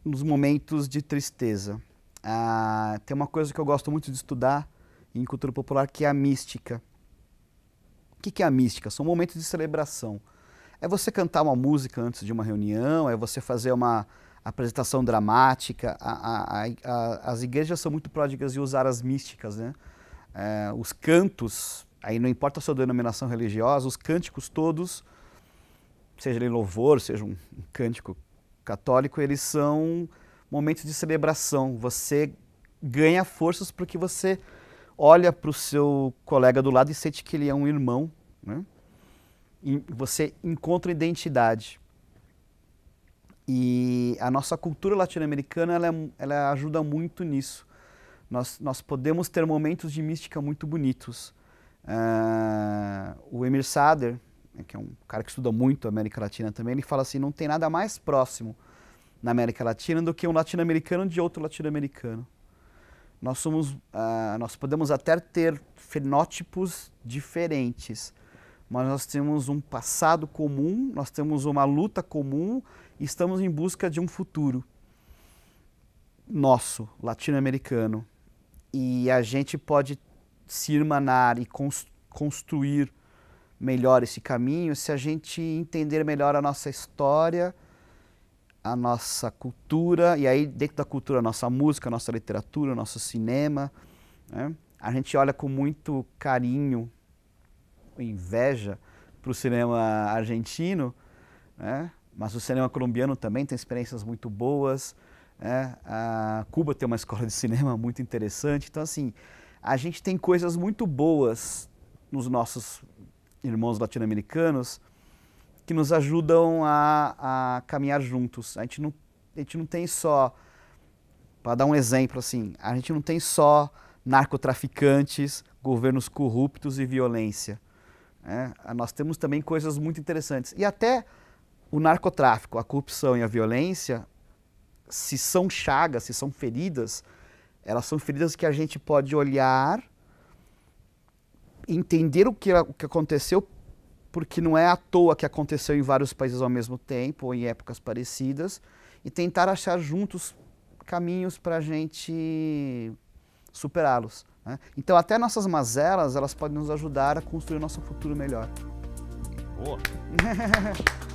nos momentos de tristeza. Ah, tem uma coisa que eu gosto muito de estudar em cultura popular que é a mística. O que é a mística? São momentos de celebração. É você cantar uma música antes de uma reunião, é você fazer uma apresentação dramática. A, a, a, as igrejas são muito pródigas de usar as místicas, né? É, os cantos, aí não importa a sua denominação religiosa, os cânticos todos, seja em louvor, seja um, um cântico católico, eles são momentos de celebração. Você ganha forças porque você olha para o seu colega do lado e sente que ele é um irmão, né? E você encontra identidade. E a nossa cultura latino-americana ela, é, ela ajuda muito nisso nós, nós podemos ter momentos de mística muito bonitos. Uh, o Emir Sader, que é um cara que estuda muito a América Latina também, ele fala assim: não tem nada mais próximo na América Latina do que um latino-americano de outro latino-americano. Nós somos, uh, nós podemos até ter fenótipos diferentes, mas nós temos um passado comum, nós temos uma luta comum e estamos em busca de um futuro nosso, latino-americano e a gente pode se irmanar e cons construir melhor esse caminho se a gente entender melhor a nossa história, a nossa cultura, e aí dentro da cultura a nossa música, a nossa literatura, o nosso cinema. Né? A gente olha com muito carinho, inveja, para o cinema argentino, né? mas o cinema colombiano também tem experiências muito boas. É, a Cuba tem uma escola de cinema muito interessante. Então, assim, a gente tem coisas muito boas nos nossos irmãos latino-americanos que nos ajudam a, a, caminhar juntos. A gente não, a gente não tem só, para dar um exemplo, assim, a gente não tem só narcotraficantes, governos corruptos e violência. Né? Nós temos também coisas muito interessantes. E até o narcotráfico, a corrupção e a violência se são chagas, se são feridas, elas são feridas que a gente pode olhar, entender o que, o que aconteceu, porque não é à toa que aconteceu em vários países ao mesmo tempo, ou em épocas parecidas, e tentar achar juntos caminhos para a gente superá-los. Né? Então, até nossas mazelas, elas podem nos ajudar a construir nosso futuro melhor. Boa!